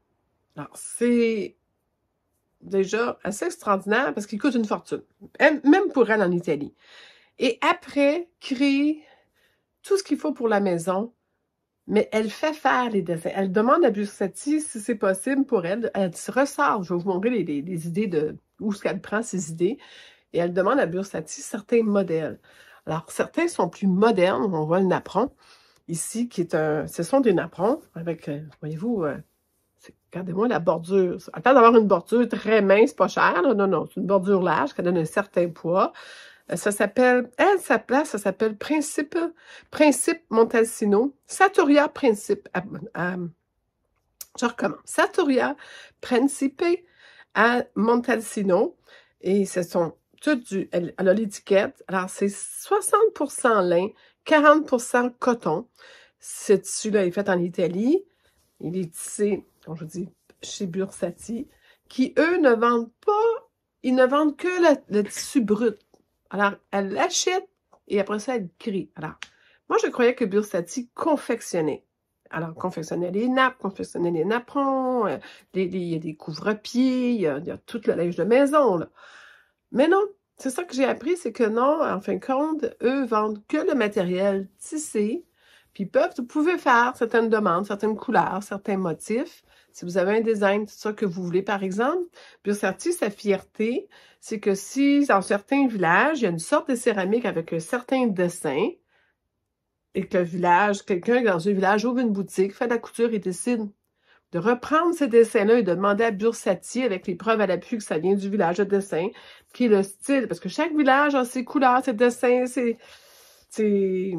Alors, c'est déjà assez extraordinaire parce qu'il coûte une fortune, même pour elle en Italie. Et après, créer tout ce qu'il faut pour la maison, mais elle fait faire les dessins. Elle demande à Bursati si c'est possible pour elle. Elle se ressort. Je vais vous montrer les, idées de où ce qu'elle prend ses idées. Et elle demande à Bursati certains modèles. Alors, certains sont plus modernes. On voit le napperon ici, qui est un... Ce sont des napperons avec, euh, voyez-vous, euh, Regardez-moi la bordure. Attends d'avoir une bordure très mince, pas chère. Non, non, c'est une bordure large qui donne un certain poids. Euh, ça s'appelle, elle, hein, sa place, ça s'appelle Principe, Principe Montalcino, Saturia Principe. Ah, euh, je recommande. Saturia Principe à Montalcino. Et ce sont toutes du, elle, elle a l'étiquette. Alors, c'est 60% lin, 40% coton. Ce tissu-là est fait en Italie. Il est tissé je vous dis, chez Bursati, qui, eux, ne vendent pas, ils ne vendent que le tissu brut. Alors, elle l'achète et après ça, elle crie. Alors, moi, je croyais que Bursati confectionnait. Alors, confectionnait les nappes, confectionnait les napperons, euh, il y a des couvre-pieds, il, y, a tout le linge de maison. Là. Mais non, c'est ça que j'ai appris, c'est que non, en fin de compte, eux vendent que le matériel tissé, puis peuvent, vous pouvez faire certaines demandes, certaines couleurs, certains motifs, si vous avez un design, tout ça que vous voulez, par exemple, Bursati, sa fierté, c'est que si dans certains villages, il y a une sorte de céramique avec un certain dessin, et que le village, quelqu'un dans un village ouvre une boutique, fait de la couture et décide de reprendre ces dessins-là et de demander à Bursati, avec les preuves à l'appui que ça vient du village de dessin, qui est le style, parce que chaque village a ses couleurs, ses dessins, ses, ses,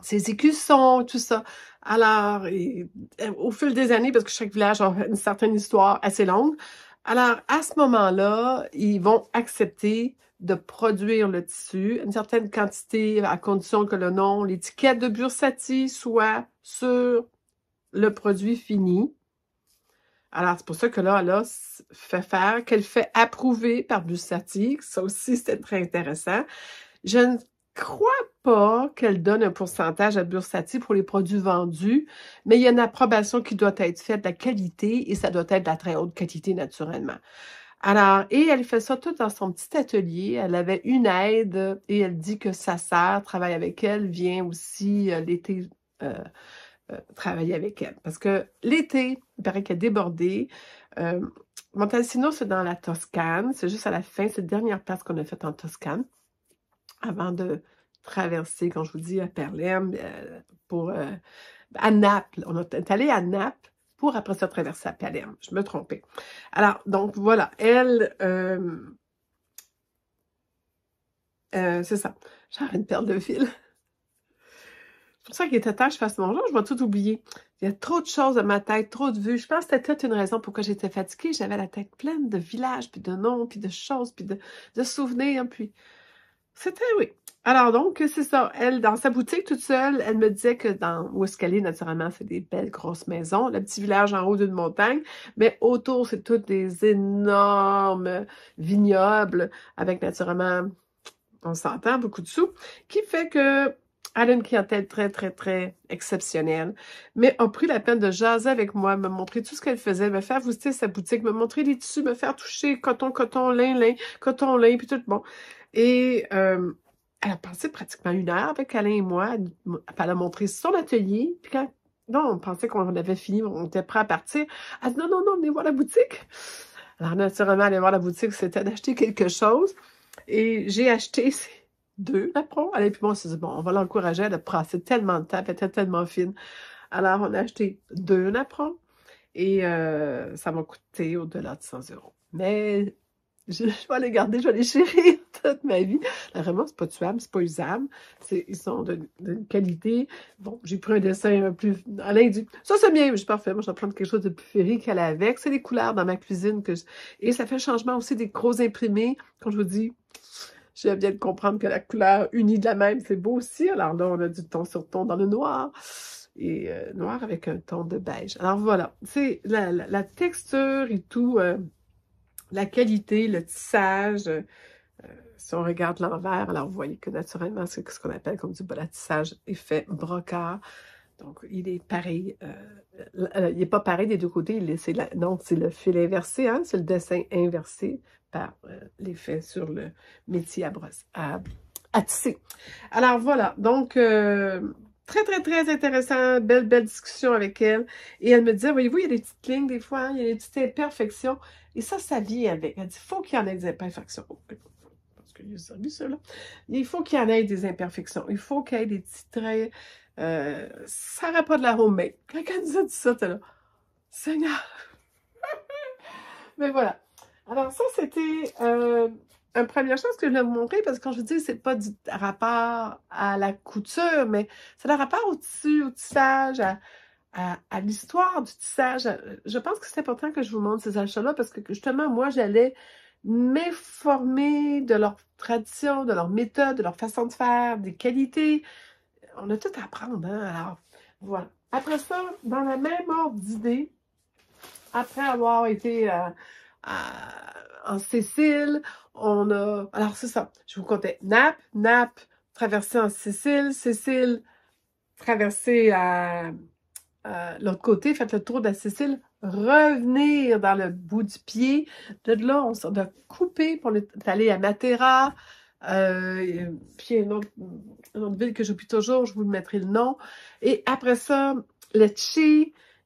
ses écussons, tout ça. Alors, euh, au fil des années, parce que chaque village a une certaine histoire assez longue, alors à ce moment-là, ils vont accepter de produire le tissu, une certaine quantité, à condition que le nom, l'étiquette de Bursati soit sur le produit fini. Alors, c'est pour ça que là, elle fait faire, qu'elle fait approuver par Bursati. Ça aussi, c'était très intéressant. Je ne crois pas qu'elle donne un pourcentage à Bursati pour les produits vendus, mais il y a une approbation qui doit être faite, de la qualité, et ça doit être de la très haute qualité naturellement. Alors, et elle fait ça tout dans son petit atelier. Elle avait une aide et elle dit que sa sœur travaille avec elle, vient aussi euh, l'été euh, euh, travailler avec elle. Parce que l'été, il paraît qu'elle est débordée. Montalcino, c'est dans la Toscane. C'est juste à la fin, c'est la dernière place qu'on a faite en Toscane avant de, traversé quand je vous dis à euh, Perlem, euh, pour, euh, à Naples. On est allé à Naples pour après ça traverser à Palerme. Je me trompais. Alors, donc voilà, elle, c'est ça. J'ai une perle de fil. C'est pour ça qu'il était temps que je fasse mon jour, je vais tout oublier. Il y a trop de choses à ma tête, trop de vues. Je pense que c'était peut-être une raison pourquoi j'étais fatiguée. J'avais la tête pleine de villages, puis de noms, puis de choses, puis de, de souvenirs, puis... C'était, oui, alors donc, c'est ça. Elle, dans sa boutique toute seule, elle me disait que dans où naturellement, c'est des belles grosses maisons, le petit village en haut d'une montagne, mais autour, c'est toutes des énormes vignobles avec naturellement, on s'entend, beaucoup de sous, qui fait que elle a une clientèle très, très, très exceptionnelle, mais a pris la peine de jaser avec moi, me montrer tout ce qu'elle faisait, me faire visiter sa boutique, me montrer les tissus, me faire toucher coton, coton, lin, lin, coton, lin, puis tout bon. Et euh, elle a passé pratiquement une heure avec Alain et moi. Elle a montré son atelier. Puis quand non, on pensait qu'on avait fini, on était prêt à partir, elle dit non, non, non, venez voir la boutique. Alors, naturellement, aller voir la boutique, c'était d'acheter quelque chose. Et j'ai acheté deux naprons. Alain puis moi, on s'est dit, bon, on va l'encourager. Elle a passé tellement de temps, elle était tellement fine. Alors, on a acheté deux naprons, Et euh, ça m'a coûté au-delà de 100 euros. Mais je, vais les garder, je vais les chérir (laughs) toute ma vie. vraiment, c'est pas tuable, c'est pas usable. Ils sont d'une qualité. Bon, j'ai pris un dessin plus. à Ça, c'est bien, je suis parfait. Moi, je vais prendre quelque chose de plus féerique qu'elle avec. C'est des couleurs dans ma cuisine que Et ça fait changement aussi des gros imprimés. Quand je vous dis, je viens de comprendre que la couleur unie de la même, c'est beau aussi. Alors là, on a du ton sur ton dans le noir et euh, noir avec un ton de beige. Alors voilà, c'est la, la, texture et tout. Euh, la qualité, le tissage. Euh, si on regarde l'envers, alors vous voyez que naturellement, c'est ce qu'on appelle comme du tissage effet brocard. Donc, il est pareil. Euh, il n'est pas pareil des deux côtés. c'est donc, c'est le fil inversé, hein, c'est le dessin inversé par euh, l'effet sur le métier à, brosse, à, tisser. Alors, voilà. Donc, Très, très, très intéressant. Belle, belle discussion avec elle. Et elle me disait, voyez-vous, il y a des petites lignes des fois, il y a des petites imperfections. Et ça, ça vient avec. Elle dit, faut qu'il y en ait des imperfections. Oh, Parce que j'ai a ça là Il faut qu'il y en ait des imperfections. Il faut qu'il y ait des petits traits. Euh, ça n'aurait pas de l'arôme, mais... Quand elle disait ça, t'es là, Seigneur! (laughs) Mais voilà. Alors ça, c'était... Euh, une première chose que je voulais vous montrer, parce que quand je vous dis c'est pas du rapport à la couture, mais c'est le rapport au tissu, au tissage, à, l'histoire du tissage. Je pense que c'est important que je vous montre ces achats-là parce que justement, moi, j'allais m'informer de leur tradition, de leur méthode, de leur façon de faire, des qualités. On a tout à apprendre, hein? Alors, voilà. Après ça, dans la même ordre d'idées, après avoir été euh, en Sicile. On a, alors c'est ça, je vous comptais nap, nap, traverser en Sicile, Sicile, traverser à, l'autre côté, faites le tour de la Sicile, revenir dans le bout du pied. De là, on s'en a couper pour aller à Matera. Euh, puis une autre, ville que j'oublie toujours, je vous mettrai le nom. Et après ça, le Lecce.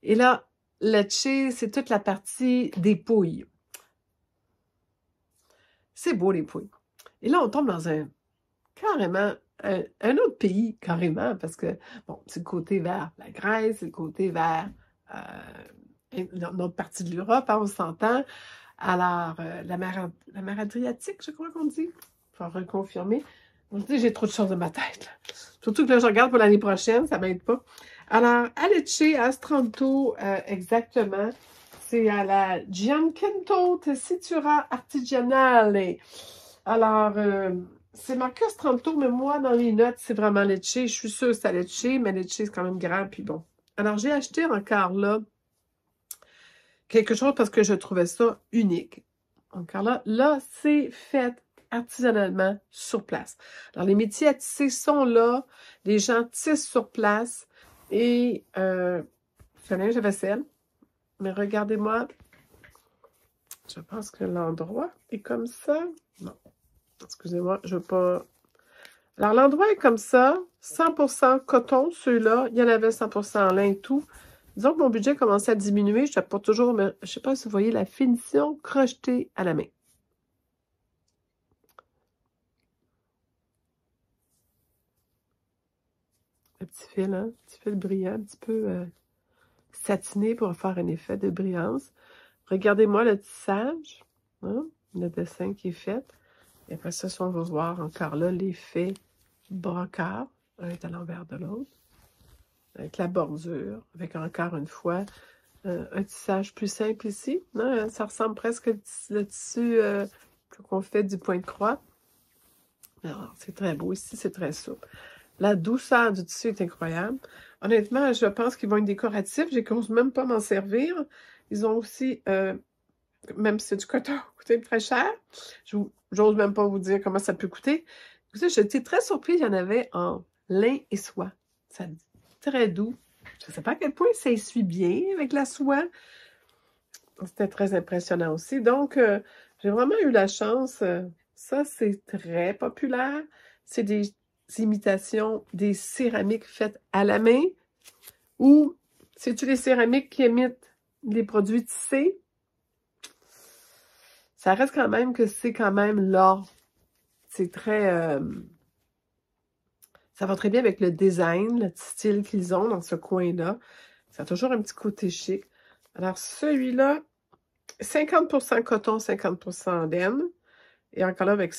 Et là, Lecce, c'est toute la partie des Pouilles. C'est beau les points Et là, on tombe dans un carrément, un, autre pays, carrément, parce que, bon, c'est le côté vers la Grèce, c'est le côté vers euh, une autre partie de l'Europe, hein, on s'entend. Alors, euh, la, mer, la mer Adriatique, je crois qu'on dit. Il faut reconfirmer. On dit, j'ai trop de choses dans ma tête. Surtout que là, je regarde pour l'année prochaine, ça m'aide pas. Alors, à Astranto, euh, exactement, c'est à la Gianquinto Tessitura Artigianale. Alors, euh, c'est c'est Marcus 30 tours, mais moi, dans les notes, c'est vraiment Lecce. Je suis sûre que c'est Lecce, mais Lecce, c'est quand même grand, puis bon. Alors, j'ai acheté encore là quelque chose parce que je trouvais ça unique. Encore là, là, c'est fait artisanalement sur place. Alors, les métiers à tisser sont là, les gens tissent sur place et euh, je un celle. Mais regardez-moi. Je pense que l'endroit est comme ça. Non. Excusez-moi, je ne veux pas... Alors, l'endroit est comme ça. 100% coton, ceux-là. Il y en avait 100% lin et tout. Disons que mon budget commençait à diminuer. Je pas toujours... je ne sais pas si vous voyez la finition crochetée à la main. Un petit fil, hein? Petit fil brillant, un petit peu... Euh, satiné pour faire un effet de brillance. Regardez-moi le tissage, hein, le dessin qui est fait. Et après ça, on va voir encore là l'effet brocard, un est à l'envers de l'autre, avec la bordure, avec encore une fois euh, un tissage plus simple ici. Hein, ça ressemble presque le tissu euh, qu'on fait du point de croix. Alors, c'est très beau ici, c'est très souple. La douceur du tissu est incroyable. Honnêtement, je pense qu'ils vont être décoratifs. Je n'ose même pas m'en servir. Ils ont aussi, euh, même si c'est du coton, (laughs) coûté très cher. Je n'ose même pas vous dire comment ça peut coûter. j'étais très surprise. Il y en avait en lin et soie. Ça très doux. Je ne sais pas à quel point ça essuie bien avec la soie. C'était très impressionnant aussi. Donc, euh, j'ai vraiment eu la chance. Euh, ça, c'est très populaire. C'est des imitations des céramiques faites à la main ou c'est-tu les céramiques qui émettent les produits tissés? Ça reste quand même que c'est quand même l'or. C'est très... Euh, ça va très bien avec le design, le style qu'ils ont dans ce coin-là. Ça a toujours un petit côté chic. Alors, celui-là, 50% coton, 50% laine. Et encore là, avec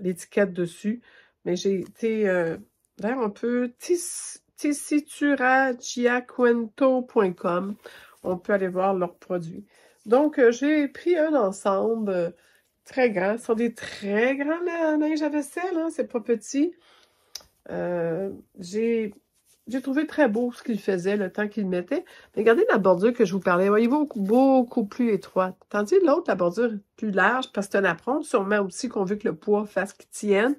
l'étiquette dessus, mais j'ai été euh, vers un peu On peut aller voir leurs produits. Donc, euh, j'ai pris un ensemble euh, très grand. Ce sont des très grands linges à vaisselle, hein, c'est pas petit. j'ai j'ai trouvé très beau ce qu'ils faisaient, le temps qu'ils mettaient. Mais regardez la bordure que je vous parlais. voyez beaucoup, beaucoup plus étroite. Tandis que l'autre, la bordure est plus large parce que c'est un apron, sûrement aussi qu'on veut que le poids fasse qu'il tienne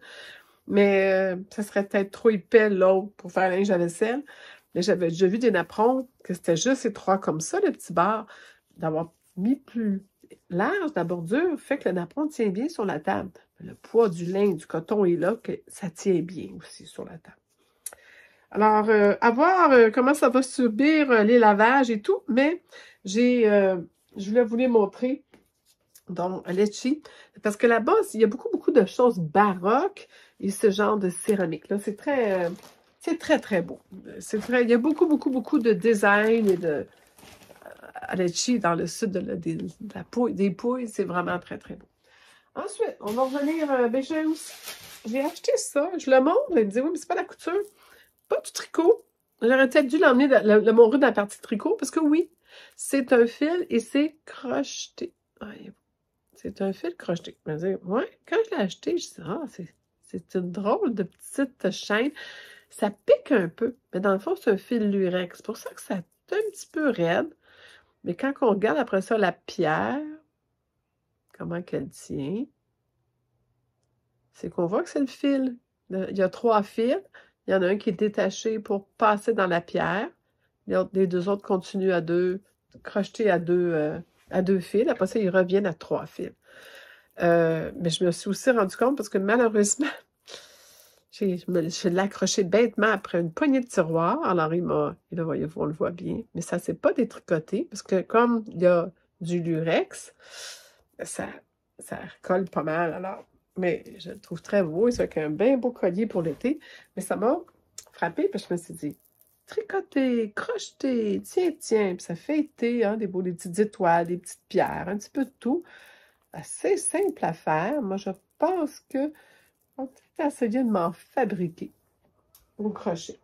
mais euh, ça serait peut-être trop épais l'autre pour faire linge à vaisselle. Mais j'avais déjà vu des napperons que c'était juste étroit comme ça, le petit bar. D'avoir mis plus large la bordure fait que le napperon tient bien sur la table. Le poids du lin, du coton est là, que ça tient bien aussi sur la table. Alors, euh, à voir euh, comment ça va subir les lavages et tout, mais j'ai, je voulais vous les montrer. dans Letchi, parce que là-bas, il y a beaucoup, beaucoup de choses baroques et ce genre de céramique-là. C'est très, c'est très, très beau. C'est très, il y a beaucoup, beaucoup, beaucoup de design et de euh, Alechi dans le sud de la, des Pouilles. C'est vraiment très, très beau. Ensuite, on va revenir, euh, ben, j'ai acheté ça, je le montre, elle me dit, oui, mais c'est pas la couture, pas du tricot. J'aurais peut-être dû l'emmener, le, montrer dans la partie tricot, parce que oui, c'est un fil et c'est crocheté. C'est un fil crocheté. Je ouais, quand je l'ai acheté, je dis, ah, c'est c'est une drôle de petite chaîne. Ça pique un peu, mais dans le fond, c'est un fil lurex. C'est pour ça que ça est un petit peu raide. Mais quand on regarde après ça la pierre, comment qu'elle tient, c'est qu'on voit que c'est le fil. Il y a trois fils. Il y en a un qui est détaché pour passer dans la pierre. Les deux autres continuent à deux, crochetés à deux, euh, à deux fils. Après ça, ils reviennent à trois fils. Euh, mais je me suis aussi rendu compte parce que malheureusement, (laughs) j'ai, je, accroché bêtement après une poignée de tiroirs. Alors, il m'a, et là, voyez, on le voit bien, mais ça ne s'est pas détricoté parce que comme il y a du lurex, ça, ça colle pas mal. Alors, mais je le trouve très beau. Il a un bien beau collier pour l'été. Mais ça m'a frappé parce que je me suis dit, tricoté crocheté tiens, tiens. Puis ça fait été, hein, des beaux, des petites étoiles, des petites pierres, un petit peu de tout assez simple à faire. Moi, je pense que on peut essayer de m'en fabriquer au crochet.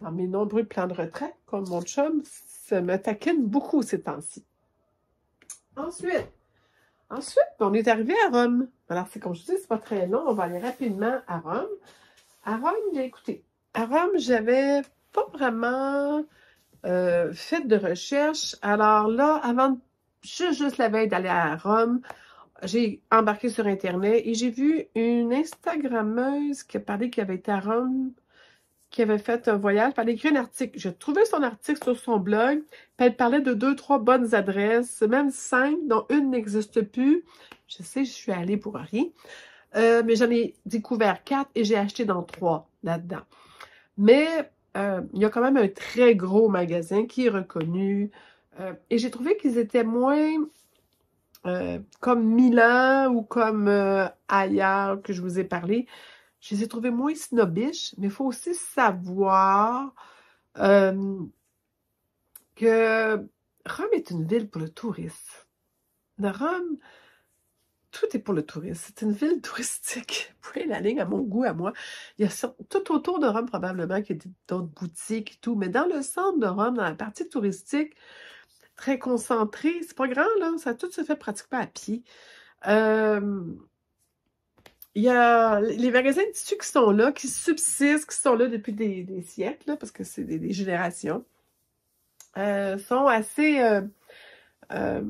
Dans mes nombreux plans de retraite, comme mon chum, ça me taquine beaucoup ces temps-ci. Ensuite, ensuite, on est arrivé à Rome. Alors, c'est comme je dis, c'est pas très long, on va aller rapidement à Rome. À Rome, bien écoutez, à Rome, j'avais pas vraiment euh, fait de recherche. Alors là, avant de juste, juste la veille d'aller à Rome, j'ai embarqué sur Internet et j'ai vu une Instagrammeuse qui a parlé qu'elle avait été à Rome, qui avait fait un voyage, elle a écrit un article. J'ai trouvé son article sur son blog, elle parlait de deux, trois bonnes adresses, même cinq, dont une n'existe plus. Je sais, je suis allée pour rien. Euh, mais j'en ai découvert quatre et j'ai acheté dans trois là-dedans. Mais euh, il y a quand même un très gros magasin qui est reconnu, euh, et j'ai trouvé qu'ils étaient moins euh, comme Milan ou comme euh, ailleurs que je vous ai parlé. Je les ai trouvés moins snobish, mais il faut aussi savoir que Rome est une ville pour le touriste. Dans Rome, tout est pour le touriste. C'est une ville (laughs) touristique. voyez la ligne à mon goût, à moi. Il y a tout autour de Rome, probablement, qu'il y a d'autres boutiques et tout. Mais dans le centre de Rome, dans la partie touristique, très concentré. C'est pas grand, là. Ça tout se fait pratiquement à pied. il y a les magasins de tissus qui sont là, qui subsistent, qui sont là depuis des, siècles, parce que c'est des, générations, euh, sont assez... Euh, euh,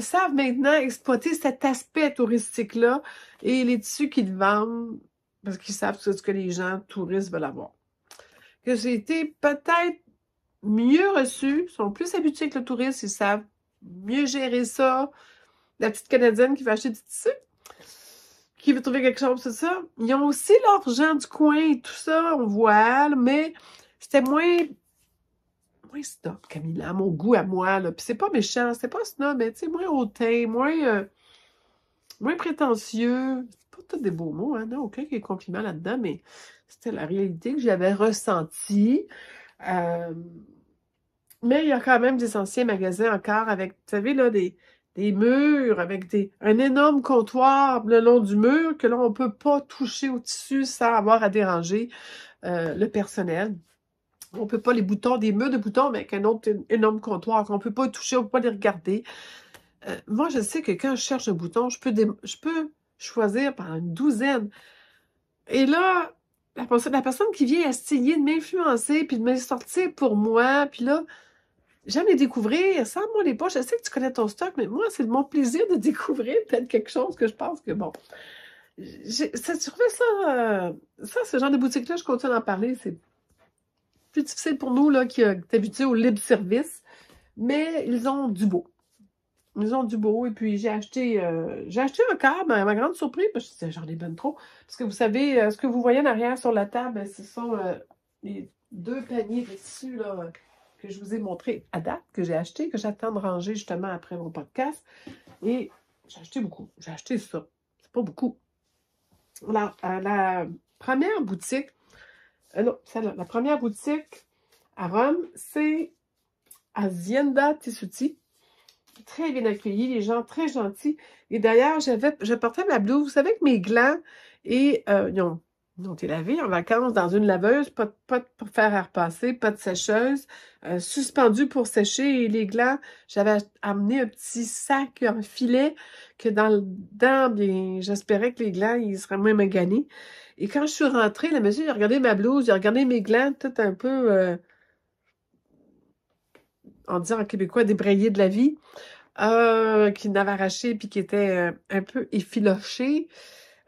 savent maintenant exploiter cet aspect touristique-là et les tissus qu'ils vendent, parce qu'ils savent ce que les gens touristes veulent avoir. Que j'ai été peut-être mieux reçus, sont plus habitués que le tourisme, ils savent mieux gérer ça. La petite Canadienne qui veut acheter du tissu, qui veut trouver quelque chose, c'est ça. Ils ont aussi l'argent du coin et tout ça, on voit, mais c'était moins moins snob, Camilla, mon goût, à moi. Là. Puis c'est pas méchant, c'est pas snob, mais tu moins hautain, moins, euh, moins prétentieux. C'est pas tous des beaux mots, hein, non, aucun qui est compliment là-dedans, mais c'était la réalité que j'avais ressentie. Euh, mais il y a quand même des anciens magasins encore avec, vous savez, là, des, des murs, avec des, un énorme comptoir le long du mur que là, on ne peut pas toucher au tissu sans avoir à déranger euh, le personnel. On ne peut pas les boutons, des murs de boutons, mais avec un autre énorme comptoir qu'on ne peut pas toucher, on ne peut pas les regarder. Euh, moi, je sais que quand je cherche un bouton, je peux, je peux choisir par une douzaine. Et là, la personne, la personne qui vient essayer de m'influencer, puis de me sortir pour moi, puis là, J'aime les découvrir. Ça, moi les poches. Je sais que tu connais ton stock, mais moi, c'est mon plaisir de découvrir peut-être quelque chose que je pense que, bon, j'ai ça, euh, ça, ce genre de boutique-là, je continue d'en parler. C'est plus difficile pour nous, là, qui est euh, au libre service, mais ils ont du beau. Ils ont du beau. Et puis, j'ai acheté, euh, j'ai acheté un câble, à ma grande surprise, parce que j'en ai bonne trop. Parce que vous savez, ce que vous voyez en arrière sur la table, ben, ce sont les deux paniers dessus, là que je vous ai montré à date, que j'ai acheté, que j'attends de ranger justement après mon podcast. Et j'ai acheté beaucoup. J'ai acheté ça. C'est pas beaucoup. Alors, euh, la première boutique, euh, non, celle la première boutique à Rome, c'est Azienda Tissuti. Très bien accueilli, les gens très gentils. Et d'ailleurs, j'avais, je portais ma blouse, vous savez, que mes glands, et euh, ils donc, il lavé en vacances dans une laveuse, pas de, pas pour faire à repasser, pas de sécheuse, euh, suspendu pour sécher les glands. J'avais amené un petit sac, un filet, que dans le dedans, bien, j'espérais que les glands, ils seraient moins gagnés. Et quand je suis rentrée, la mesure il a regardé ma blouse, il a regardé mes glands, tout un peu, en euh, disant en québécois, débrayés de la vie, euh, qui n'avait arraché puis qui était un peu effiloché.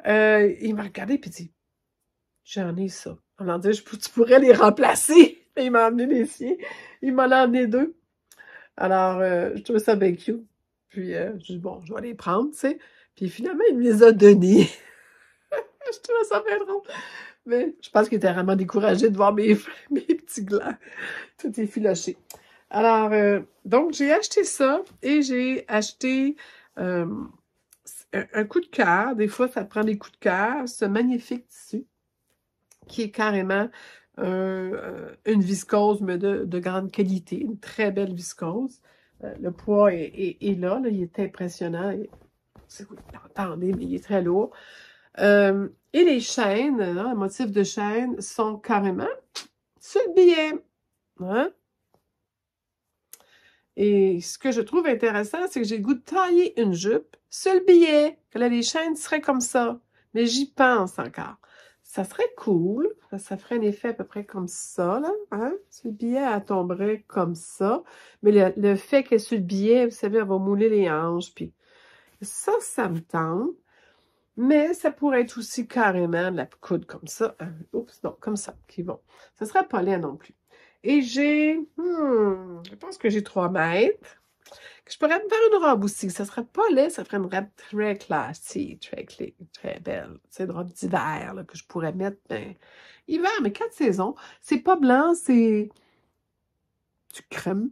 il m'a regardé puis dit J'en ai ça. On m'a dit, tu pourrais les remplacer. (laughs) il m'a emmené les siens. Il m'en a emmené deux. Alors, euh, je trouve ça bien cute. Puis, euh, je dis, bon, je vais les prendre, tu sais. Puis finalement, il me les a donnés. (laughs) je trouvais ça bien drôle. Mais je pense qu'il était vraiment découragé de voir mes, (laughs) mes petits glands tout est filoché. Alors, euh, donc, j'ai acheté ça et j'ai acheté un, coup de cœur. Des fois, ça prend des coups de cœur, ce magnifique tissu qui est carrément euh, une viscose, mais de, grande qualité, une très belle viscose. Euh, le poids est, là, il est impressionnant. Si vous l'entendez, mais il est très lourd. Euh, et les chaînes, hein, les motifs de chaîne sont carrément sur le billet. Hein. Et ce que je trouve intéressant, c'est que j'ai le goût de tailler une jupe sur le billet, que là, les chaînes seraient comme ça. Mais j'y pense encore. Ça serait cool. Ça ferait un effet à peu près comme ça, là. Hein? Sur le billet, elle tomberait comme ça. Mais le, fait que ce le billet, vous savez, elle va mouler les hanches. Puis ça, ça me tente. Mais ça pourrait être aussi carrément de la coude comme ça. Hein? Oups, non, comme ça, qui vont. Ça serait pas laid non plus. Et j'ai, hmm, je pense que j'ai 3 mètres je pourrais me faire une robe aussi. Ça serait pas laid, ça ferait une robe très classique, très, très belle. C'est une robe d'hiver que je pourrais mettre. Ben, hiver, mais quatre saisons. C'est pas blanc, c'est du crème.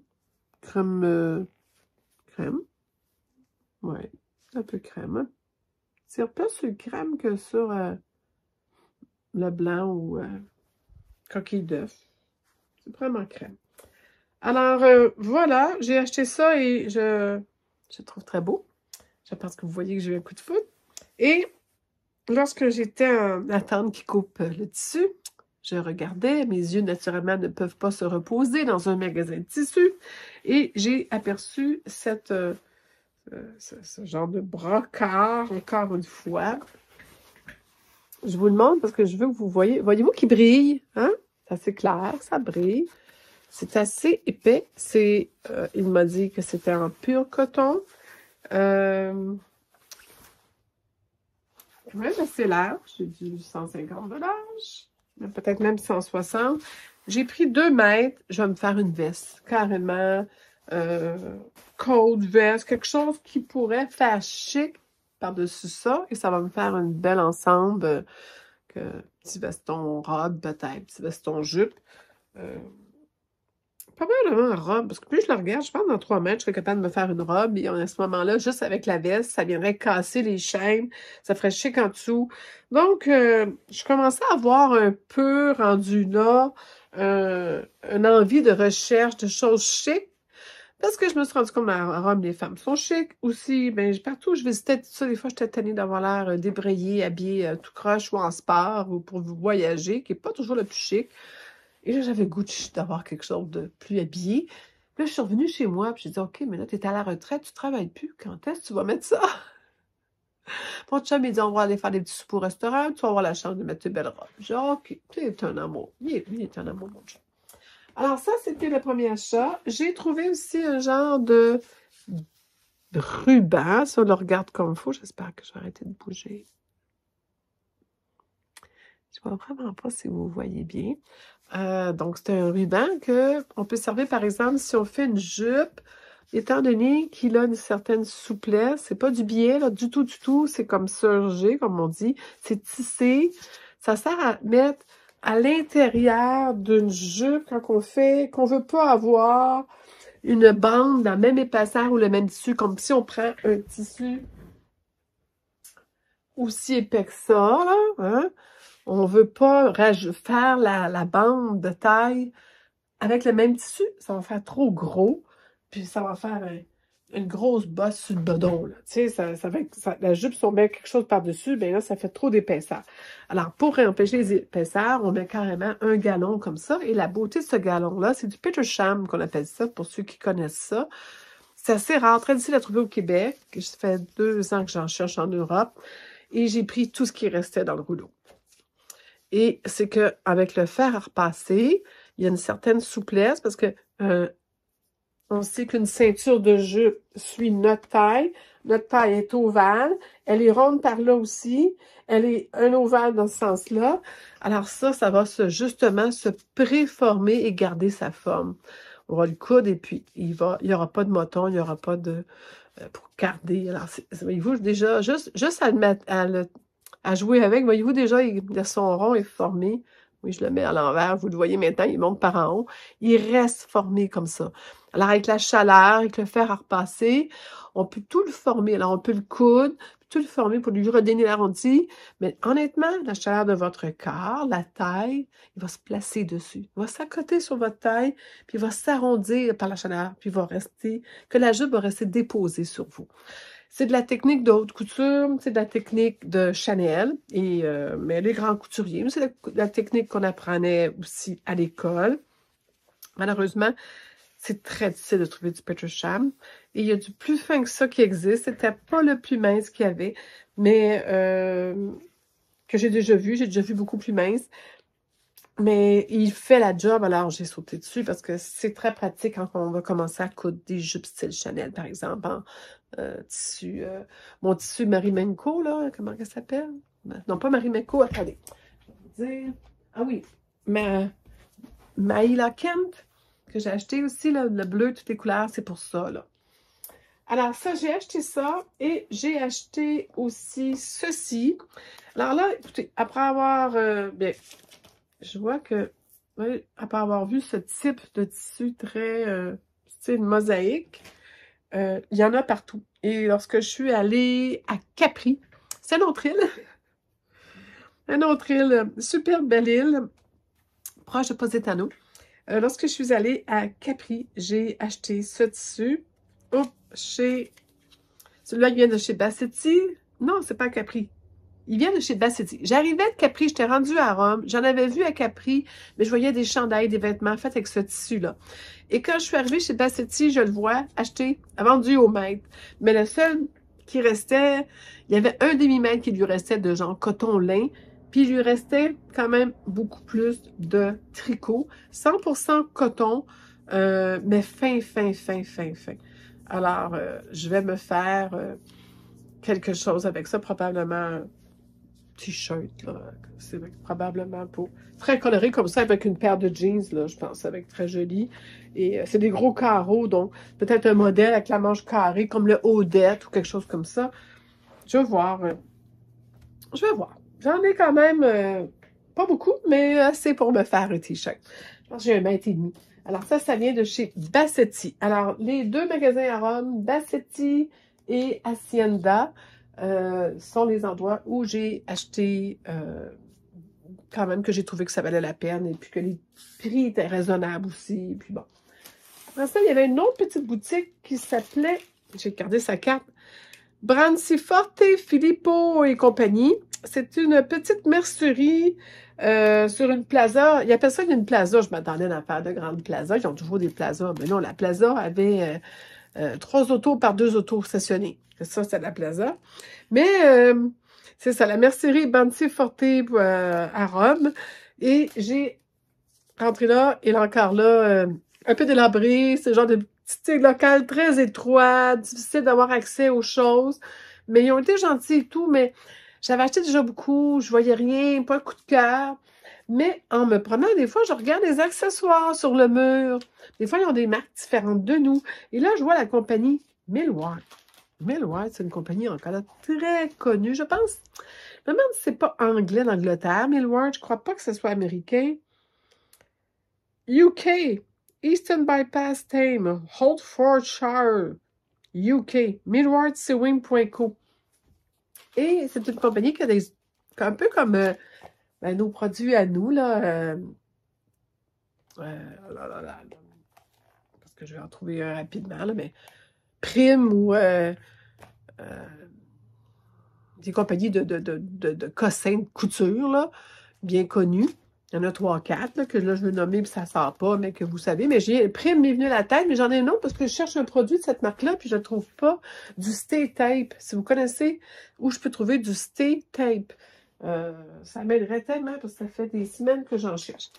Crème. Euh, crème. Ouais, un peu crème. Hein. C'est plus sur crème que sur euh, le blanc ou euh, coquille d'œuf. C'est vraiment crème. Alors, euh, voilà, j'ai acheté ça et je, je le trouve très beau. Je pense que vous voyez que j'ai eu un coup de foot. Et lorsque j'étais en attente qui coupe le tissu, je regardais, mes yeux naturellement ne peuvent pas se reposer dans un magasin de tissu, et j'ai aperçu cette, euh, ce, genre de brocard encore une fois. Je vous le montre parce que je veux que vous voyez. Voyez-vous qui brille, hein? Ça c'est clair, ça brille. C'est assez épais. C'est, euh, il m'a dit que c'était en pur coton. Euh, même assez large. J'ai du 150 de large. Peut-être même 160. J'ai pris 2 mètres. Je vais me faire une veste. Carrément. Euh, cold veste. Quelque chose qui pourrait faire chic par-dessus ça. Et ça va me faire un bel ensemble. Euh, que, petit veston robe peut-être. Petit veston jupe probablement une robe, parce que plus je la regarde, je pense dans trois mètres, je serais capable de me faire une robe. Et à ce moment-là, juste avec la veste, ça viendrait casser les chaînes, ça ferait chic en dessous. Donc, euh, je commençais à avoir un peu rendu là euh, une envie de recherche de choses chic. Parce que je me suis rendu compte que la robe, les femmes sont chics Aussi, ben, partout où je visitais, tout ça, des fois, j'étais tannée d'avoir l'air euh, débrayée, habillée tout croche ou en sport ou pour voyager, qui n'est pas toujours le plus chic. Et là, j'avais goût d'avoir quelque chose de plus habillé. là, je suis revenue chez moi, puis j'ai dit, OK, mais là, tu es à la retraite, tu ne travailles plus. Quand est-ce que tu vas mettre ça? (laughs) Mon chum, il dit, on va aller faire des petits soupes au restaurant, tu vas avoir la chance de mettre tes belles robes. dit « OK, tu es un amour. Il est, il est un amour, mon chat. Alors, ça, c'était le premier achat. J'ai trouvé aussi un genre de ruban. Si on le regarde comme il faut. J'espère que j'ai arrêté de bouger. Je ne vois vraiment pas si vous voyez bien. Euh, donc, c'est un ruban qu'on peut servir, par exemple, si on fait une jupe, étant donné qu'il a une certaine souplesse, c'est pas du biais, là, du tout, du tout, c'est comme surgé, comme on dit, c'est tissé. Ça sert à mettre à l'intérieur d'une jupe quand on fait, qu'on veut pas avoir une bande, la même épaisseur ou le même tissu, comme si on prend un tissu aussi épais que ça, là, hein? On ne veut pas faire la, bande de taille avec le même tissu. Ça va faire trop gros, puis ça va faire une grosse bosse sur le Tu sais, ça, fait, la jupe, si on met quelque chose par-dessus, bien là, ça fait trop d'épaisseur. Alors, pour empêcher les épaisseurs, on met carrément un galon comme ça. Et la beauté de ce galon-là, c'est du Peter Sham qu'on appelle ça, pour ceux qui connaissent ça. C'est assez rare, très difficile à trouver au Québec. Ça fait deux ans que j'en cherche en Europe. Et j'ai pris tout ce qui restait dans le rouleau. Et c'est que avec le fer à repasser, il y a une certaine souplesse parce que euh, on sait qu'une ceinture de jeu suit notre taille. Notre taille est ovale. Elle est ronde par là aussi. Elle est un ovale dans ce sens-là. Alors ça, ça va se, justement se préformer et garder sa forme. On aura le coudre, et puis il n'y aura pas de moton, il n'y aura pas de... Euh, pour garder. Alors, il vous déjà, juste, juste à le à le à jouer avec. Voyez-vous déjà, il, son rond est formé. Oui, je le mets à l'envers, vous le voyez maintenant, il monte par en haut. Il reste formé comme ça. Alors, avec la chaleur, avec le fer à repasser, on peut tout le former. Alors, on peut le coudre, tout le former pour lui redonner l'arrondi. Mais honnêtement, la chaleur de votre corps, la taille, il va se placer dessus. Il va s'accoter sur votre taille, puis il va s'arrondir par la chaleur, puis il va rester, que la jupe va rester déposée sur vous. C'est de la technique de haute couture, c'est de la technique de Chanel, et, euh, mais les grands couturiers, c'est la, technique qu'on apprenait aussi à l'école. Malheureusement, c'est très difficile de trouver du Sham. Et il y a du plus fin que ça qui existe. C'était pas le plus mince qu'il y avait, mais euh, que j'ai déjà vu. J'ai déjà vu beaucoup plus mince. Mais il fait la job, alors j'ai sauté dessus parce que c'est très pratique quand on va commencer à coudre des jupes style Chanel, par exemple, euh, tissu, euh, mon tissu Marimenko, là, comment ça s'appelle? Non, pas Marimenko, attendez. Ah oui, ma Maïla Kemp, que j'ai acheté aussi, le bleu, toutes les couleurs, c'est pour ça, là. Alors ça, j'ai acheté ça et j'ai acheté aussi ceci. Alors là, écoutez, après avoir, euh, bien, je vois que, après avoir vu ce type de tissu très, sais une mosaïque, il euh, y en a partout. Et lorsque je suis allée à Capri, c'est une autre île, (laughs) une autre île, Super belle île, proche de Positano. Euh, lorsque je suis allée à Capri, j'ai acheté ce tissu oh, chez... Celui-là vient de chez Bassetti. Non, c'est pas Capri. Il vient de chez Bassetti. J'arrivais de Capri, j'étais rendue à Rome, j'en avais vu à Capri, mais je voyais des chandails, des vêtements faits avec ce tissu-là. Et quand je suis arrivée chez Bassetti, je le vois acheté, vendu au maître. Mais le seul qui restait, il y avait un demi-mètre qui lui restait de genre coton-lin, puis il lui restait quand même beaucoup plus de tricot, 100% coton, euh, mais fin, fin, fin, fin, fin. Alors, euh, je vais me faire euh, quelque chose avec ça, probablement t-shirt, là. C'est probablement pour. Très coloré comme ça, avec une paire de jeans, là, je pense, avec très joli. Et euh, c'est des gros carreaux, donc peut-être un modèle avec la manche carrée, comme le Odette ou quelque chose comme ça. Je vais voir. Je vais voir. J'en ai quand même euh, pas beaucoup, mais assez pour me faire un t-shirt. Je pense j'ai un mètre et demi. Alors ça, ça vient de chez Bassetti. Alors, les deux magasins à Rome, Bassetti et Hacienda ce euh, sont les endroits où j'ai acheté euh, quand même que j'ai trouvé que ça valait la peine et puis que les prix étaient raisonnables aussi. puis bon. Après ça, il y avait une autre petite boutique qui s'appelait, j'ai gardé sa carte, Bransiforte Filippo et compagnie. C'est une petite mercerie euh, sur une plaza. y a ça une plaza. Je m'attendais à faire de grandes plazas. Ils ont toujours des plazas. Mais non, la plaza avait euh, trois autos par deux autos stationnées. Ça, c'est à la plaza. Mais euh, c'est ça, la mercerie Banti Forte euh, à Rome. Et j'ai rentré là, et là encore là, un peu de délabré, ce genre de petit local très étroit, difficile d'avoir accès aux choses. Mais ils ont été gentils et tout, mais j'avais acheté déjà beaucoup, je voyais rien, pas le coup de cœur. Mais en me promenant, des fois, je regarde les accessoires sur le mur. Des fois, ils ont des marques différentes de nous. Et là, je vois la compagnie Millward. Millward, c'est une compagnie encore très connue, je pense. Je me demande si c'est pas anglais d'Angleterre. Millward, je crois pas que ce soit américain. UK, Eastern Bypass Tame, Holtfordshire UK, wing.co Et c'est une compagnie qui a des, un peu comme euh, ben, nos produits à nous, euh, euh, là, parce que je vais en trouver un rapidement, là, mais Prime ou euh, des compagnies de, de, de, couture, là, bien connues. Il y en a trois, quatre, là, que là, je veux nommer, puis ça sort pas, mais que vous savez. Mais j'ai, Prime m'est venu à la tête, mais j'en ai un autre parce que je cherche un produit de cette marque-là, puis je ne trouve pas du stay tape. Si vous connaissez où je peux trouver du stay tape, euh, ça m'aiderait tellement parce que ça fait des semaines que j'en cherche.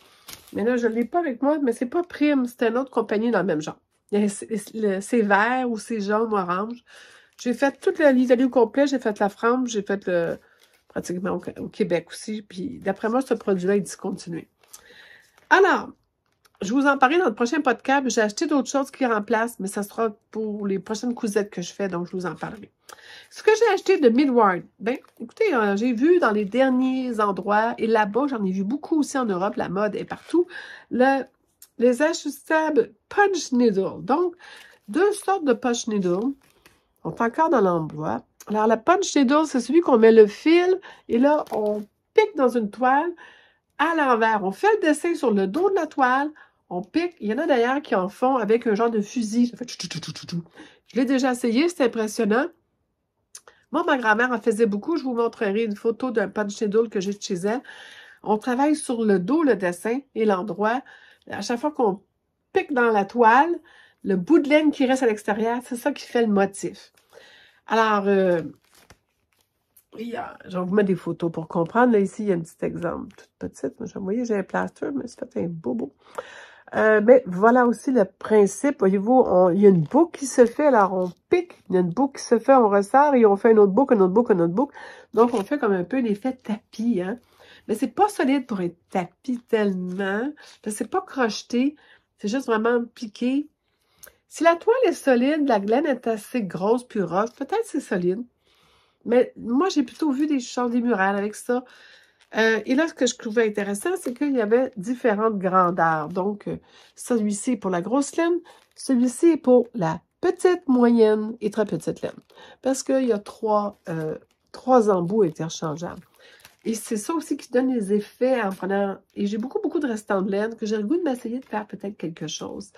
Mais là, je ne l'ai pas avec moi, mais c'est pas Prime, c'est une autre compagnie dans le même genre. C'est vert ou c'est jaune orange. J'ai fait toute l'Italie au complet, j'ai fait la France, j'ai fait le pratiquement au, au Québec aussi. Puis d'après moi, ce produit-là est discontinué. Alors, je vous en parlerai dans le prochain podcast. J'ai acheté d'autres choses qui remplacent, mais ça sera pour les prochaines cousettes que je fais, donc je vous en parlerai. Ce que j'ai acheté de Midward, ben, écoutez, euh, j'ai vu dans les derniers endroits, et là-bas, j'en ai vu beaucoup aussi en Europe, la mode est partout, les ajustables punch needle. Donc, deux sortes de punch needle. On est encore dans l'emploi. Alors, la punch needle, c'est celui qu'on met le fil, et là, on pique dans une toile à l'envers. On fait le dessin sur le dos de la toile, on pique. Il y en a d'ailleurs qui en font avec un genre de fusil. je l'ai déjà essayé, c'est impressionnant. Moi, ma grand-mère en faisait beaucoup. Je vous montrerai une photo d'un punch needle que j'ai chez elle. On travaille sur le dos, le dessin et l'endroit. À chaque fois qu'on pique dans la toile, le bout de laine qui reste à l'extérieur, c'est ça qui fait le motif. Alors, euh, je vais vous mettre des photos pour comprendre. Là, ici, il y a un petit exemple, toute petite. Vous voyez, j'ai un plaster, mais c'est fait un bobo. Euh, mais voilà aussi le principe. Voyez-vous, il y a une boucle qui se fait, alors on pique, il y a une boucle qui se fait, on ressort et on fait une autre boucle, une autre boucle, une autre boucle. Donc, on fait comme un peu l'effet tapis. Hein? Mais c'est pas solide pour être tapis tellement. C'est pas crocheté, c'est juste vraiment piqué. Si la toile est solide, la glaine est assez grosse puis peut-être c'est solide. Mais moi, j'ai plutôt vu des choses, des murales avec ça. Euh, et là, ce que je trouvais intéressant, c'est qu'il y avait différentes grandeurs. Donc, euh, celui-ci est pour la grosse laine, celui-ci est pour la petite, moyenne et très petite laine. Parce qu'il y a trois, euh, trois embouts interchangeables. Et c'est ça aussi qui donne les effets en prenant... Et j'ai beaucoup, beaucoup de restants de laine que j'ai le goût de m'essayer de faire peut-être quelque chose.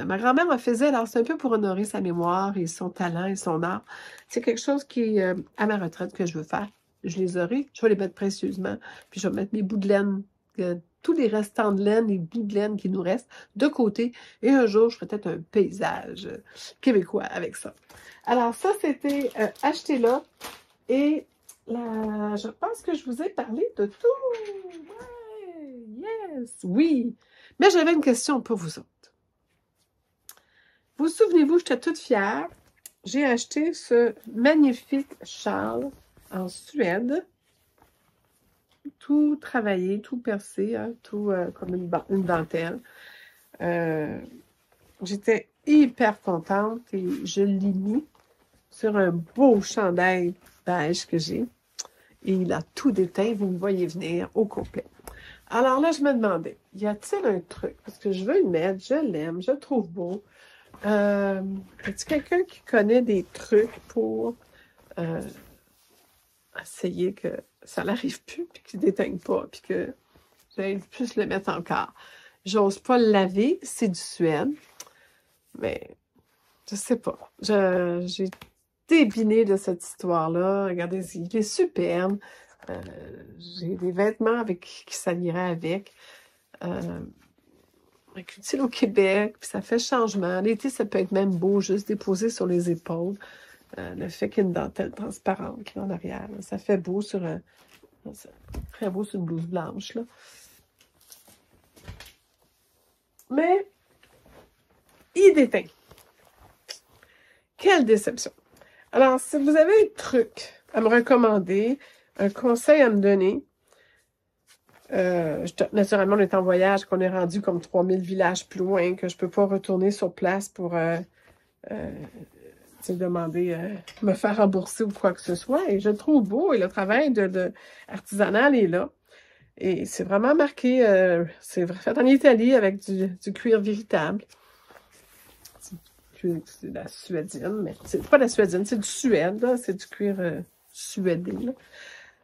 Euh, ma grand-mère en faisait, alors c'est un peu pour honorer sa mémoire et son talent et son art. C'est quelque chose qui à ma retraite que je veux faire je les aurai, je vais les mettre précieusement. Puis je vais mettre mes bouts de laine, euh, tous les restants de laine, les bouts de laine qui nous restent de côté. Et un jour, je ferai peut-être un paysage québécois avec ça. Alors, ça, c'était euh, acheté là. Et là, je pense que je vous ai parlé de tout. Ouais, yes, oui. Mais j'avais une question pour vous autres. Vous souvenez-vous, j'étais toute fière. J'ai acheté ce magnifique châle en Suède. Tout travaillé, tout percé, hein, tout euh, comme une, dentelle. Euh, j'étais hyper contente et je l'ai mis sur un beau chandail beige que j'ai. Et il a tout déteint, vous me voyez venir au complet. Alors là, je me demandais, y a-t-il un truc? Parce que je veux le mettre, je l'aime, je le trouve beau. Euh, Est-ce quelqu'un qui connaît des trucs pour euh, essayer que ça n'arrive plus, puis qu'il ne déteigne pas, puis que j'aille plus le mettre encore. J'ose pas le laver, c'est du suède, mais je sais pas. J'ai débiné de cette histoire-là. Regardez, il est superbe. Euh, j'ai des vêtements avec qui irait avec. Euh, utile au Québec, puis ça fait changement. L'été, ça peut être même beau, juste déposé sur les épaules. Euh, le fait qu'il y ait une dentelle transparente qui en arrière. Ça fait beau sur un. très beau sur une blouse blanche. Là. Mais il déteint Quelle déception! Alors, si vous avez un truc à me recommander, un conseil à me donner, euh, naturellement, on est en voyage, qu'on est rendu comme 3000 villages plus loin, que je ne peux pas retourner sur place pour euh, demander euh, me faire rembourser ou quoi que ce soit. Et je le trouve beau et le travail de, artisanal est là. Et c'est vraiment marqué, euh, c'est fait en Italie avec du, cuir véritable. C'est la suédine, mais c'est pas la suédine, c'est du suède, c'est du cuir euh,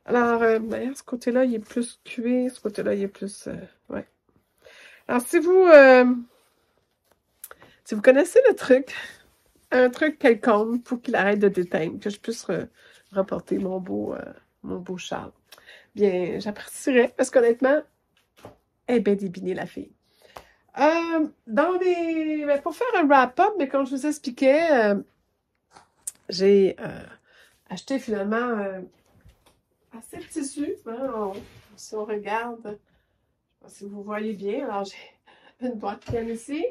Alors, euh, ben, ce côté-là, il est plus cuir, ce côté-là, il est plus... ouais. Alors, si vous... si vous connaissez le truc, un truc quelconque pour qu'il arrête de déteindre, que je puisse rapporter remporter mon beau, euh, mon beau Charles. Bien, j'apprécierais, parce qu'honnêtement, elle est bien débinée, la fille. Euh, dans les... Ben, pour faire un wrap-up, mais comme je vous expliquais, euh, j'ai acheté finalement assez de tissu. Hein, si on regarde, je sais pas si vous voyez bien, alors j'ai une boîte qui vient ici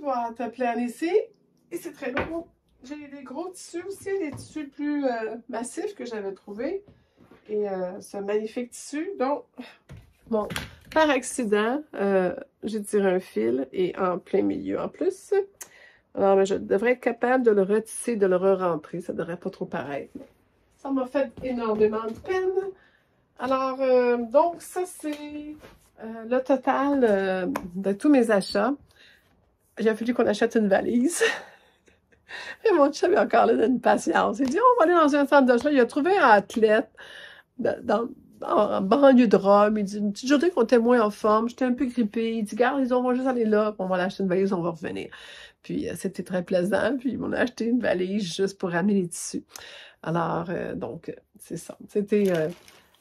pour à plein Et c'est très beau J'ai des gros tissus aussi, des tissus plus euh, massifs que j'avais trouvé Et euh, ce magnifique tissu. Donc, bon, par accident, euh, j'ai tiré un fil et en plein milieu en plus. Alors, mais ben, je devrais être capable de le retisser, de le re-rentrer. Ça devrait pas trop paraître. Ça m'a fait énormément de peine. Alors, donc, ça, c'est le total de tous mes achats. J'ai fallu qu'on achète une valise. (laughs) Et mon chum avait encore là d'une patience. Il dit, on va aller dans un centre d'achat. Il a trouvé un athlète dans, en banlieue de Rome. Il dit, une petite journée qu'on était moins en forme, j'étais un peu grippée. Il dit, garde, on va juste aller là, on va l'acheter une valise, on va revenir. Puis euh, c'était très plaisant. Puis on a acheté une valise juste pour ramener les tissus. Alors, euh, donc, c'est ça. C'était euh,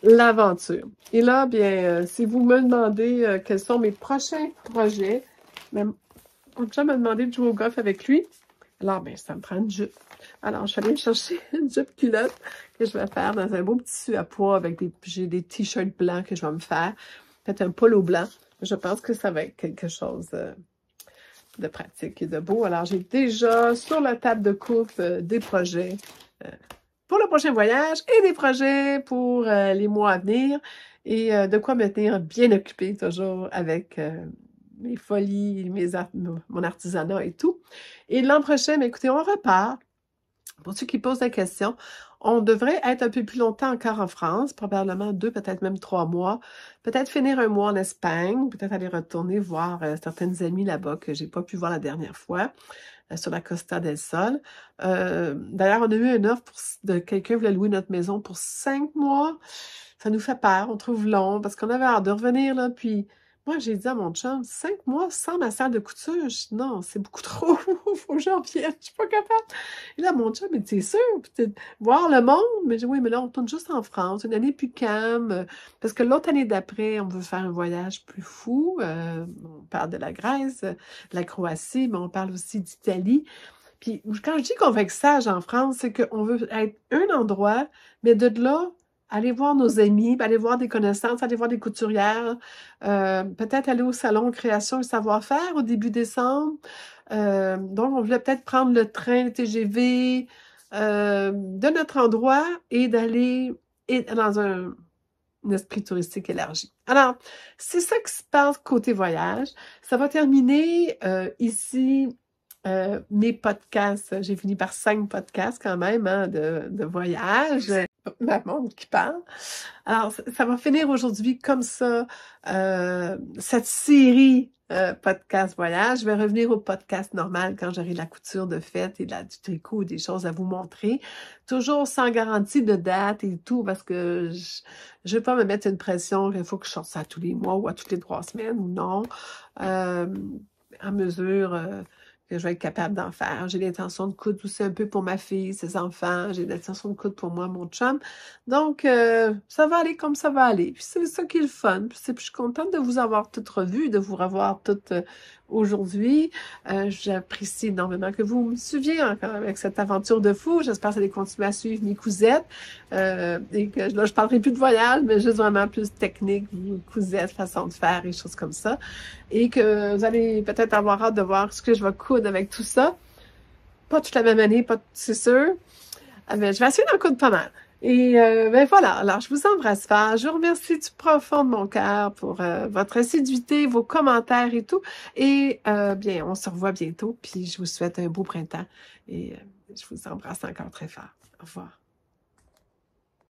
l'aventure. Et là, bien, si vous me demandez quels sont mes prochains projets, même on chum m'a demandé de jouer au golf avec lui. Alors, ben, ça me prend une jupe. Alors, je suis allée chercher (laughs) une jupe culotte que je vais faire dans un beau petit tissu à poids avec des, des t-shirts blancs que je vais me faire. Peut-être un polo blanc. Je pense que ça va être quelque chose euh, de pratique et de beau. Alors, j'ai déjà sur la table de coupe euh, des projets euh, pour le prochain voyage et des projets pour les mois à venir et de quoi me tenir bien occupée toujours avec mes folies, mes mon artisanat et tout. Et l'an prochain, ben, écoutez, on repart. Pour ceux qui posent la question, on devrait être un peu plus longtemps encore en France, probablement deux, peut-être même trois mois, peut-être finir un mois en Espagne, peut-être aller retourner voir euh, certaines amies là-bas que j'ai pas pu voir la dernière fois euh, sur la Costa del Sol. Euh, d'ailleurs, on a eu une offre de quelqu'un voulait louer notre maison pour cinq mois. Ça nous fait peur, on trouve long parce qu'on avait hâte de revenir là, puis moi, j'ai dit à mon chum, cinq mois sans ma salle de couture. non, c'est beaucoup trop. (laughs) faut que j'en vienne. Je suis pas capable. Et là, mon chum, il dit, c'est sûr. voir le monde. Mais je oui, mais là, on tourne juste en France. Une année plus calme. Parce que l'autre année d'après, on veut faire un voyage plus fou. Euh, on parle de la Grèce, de la Croatie, mais on parle aussi d'Italie. Puis quand je dis qu'on veut que sage en France, c'est qu'on veut être un endroit, mais de là, aller voir nos amis, aller voir des connaissances, aller voir des couturières, euh, peut-être aller au salon Création et Savoir-faire au début décembre. Euh, donc, on voulait peut-être prendre le train, le TGV euh, de notre endroit et d'aller dans un, esprit touristique élargi. Alors, c'est ça qui se passe côté voyage. Ça va terminer ici mes podcasts. J'ai fini par cinq podcasts quand même hein, de, de voyage. (laughs) ma qui parle. Alors, ça va finir aujourd'hui comme ça, euh, cette série euh, podcast voyage. Je vais revenir au podcast normal quand j'aurai la couture de fête et du tricot et des choses à vous montrer. Toujours sans garantie de date et tout parce que je ne vais pas me mettre une pression qu'il faut que je sorte ça tous les mois ou à toutes les trois semaines ou non. à euh, mesure que je vais être capable d'en faire. J'ai l'intention de coudre aussi un peu pour ma fille, ses enfants. J'ai l'intention de coudre pour moi, mon chum. Donc, euh, ça va aller comme ça va aller. Puis c'est ça qui est le fun. Puis, je suis contente de vous avoir toutes revues, de vous revoir toutes euh, aujourd'hui. Euh, j'apprécie énormément que vous me suiviez encore avec cette aventure de fou. J'espère que vous allez continuer à suivre mes cousettes. et que là, je parlerai plus de voyage, mais juste vraiment plus technique, cousettes, façon de faire et choses comme ça et que vous allez peut-être avoir hâte de voir ce que je vais coudre avec tout ça. Pas toute la même année, pas c'est sûr, ah, mais je vais essayer d'en coudre pas mal. Et euh, ben voilà, alors je vous embrasse fort, je vous remercie du profond de mon cœur pour euh, votre assiduité, vos commentaires et tout. Et euh, bien, on se revoit bientôt, puis je vous souhaite un beau printemps et je vous embrasse encore très fort. Au revoir.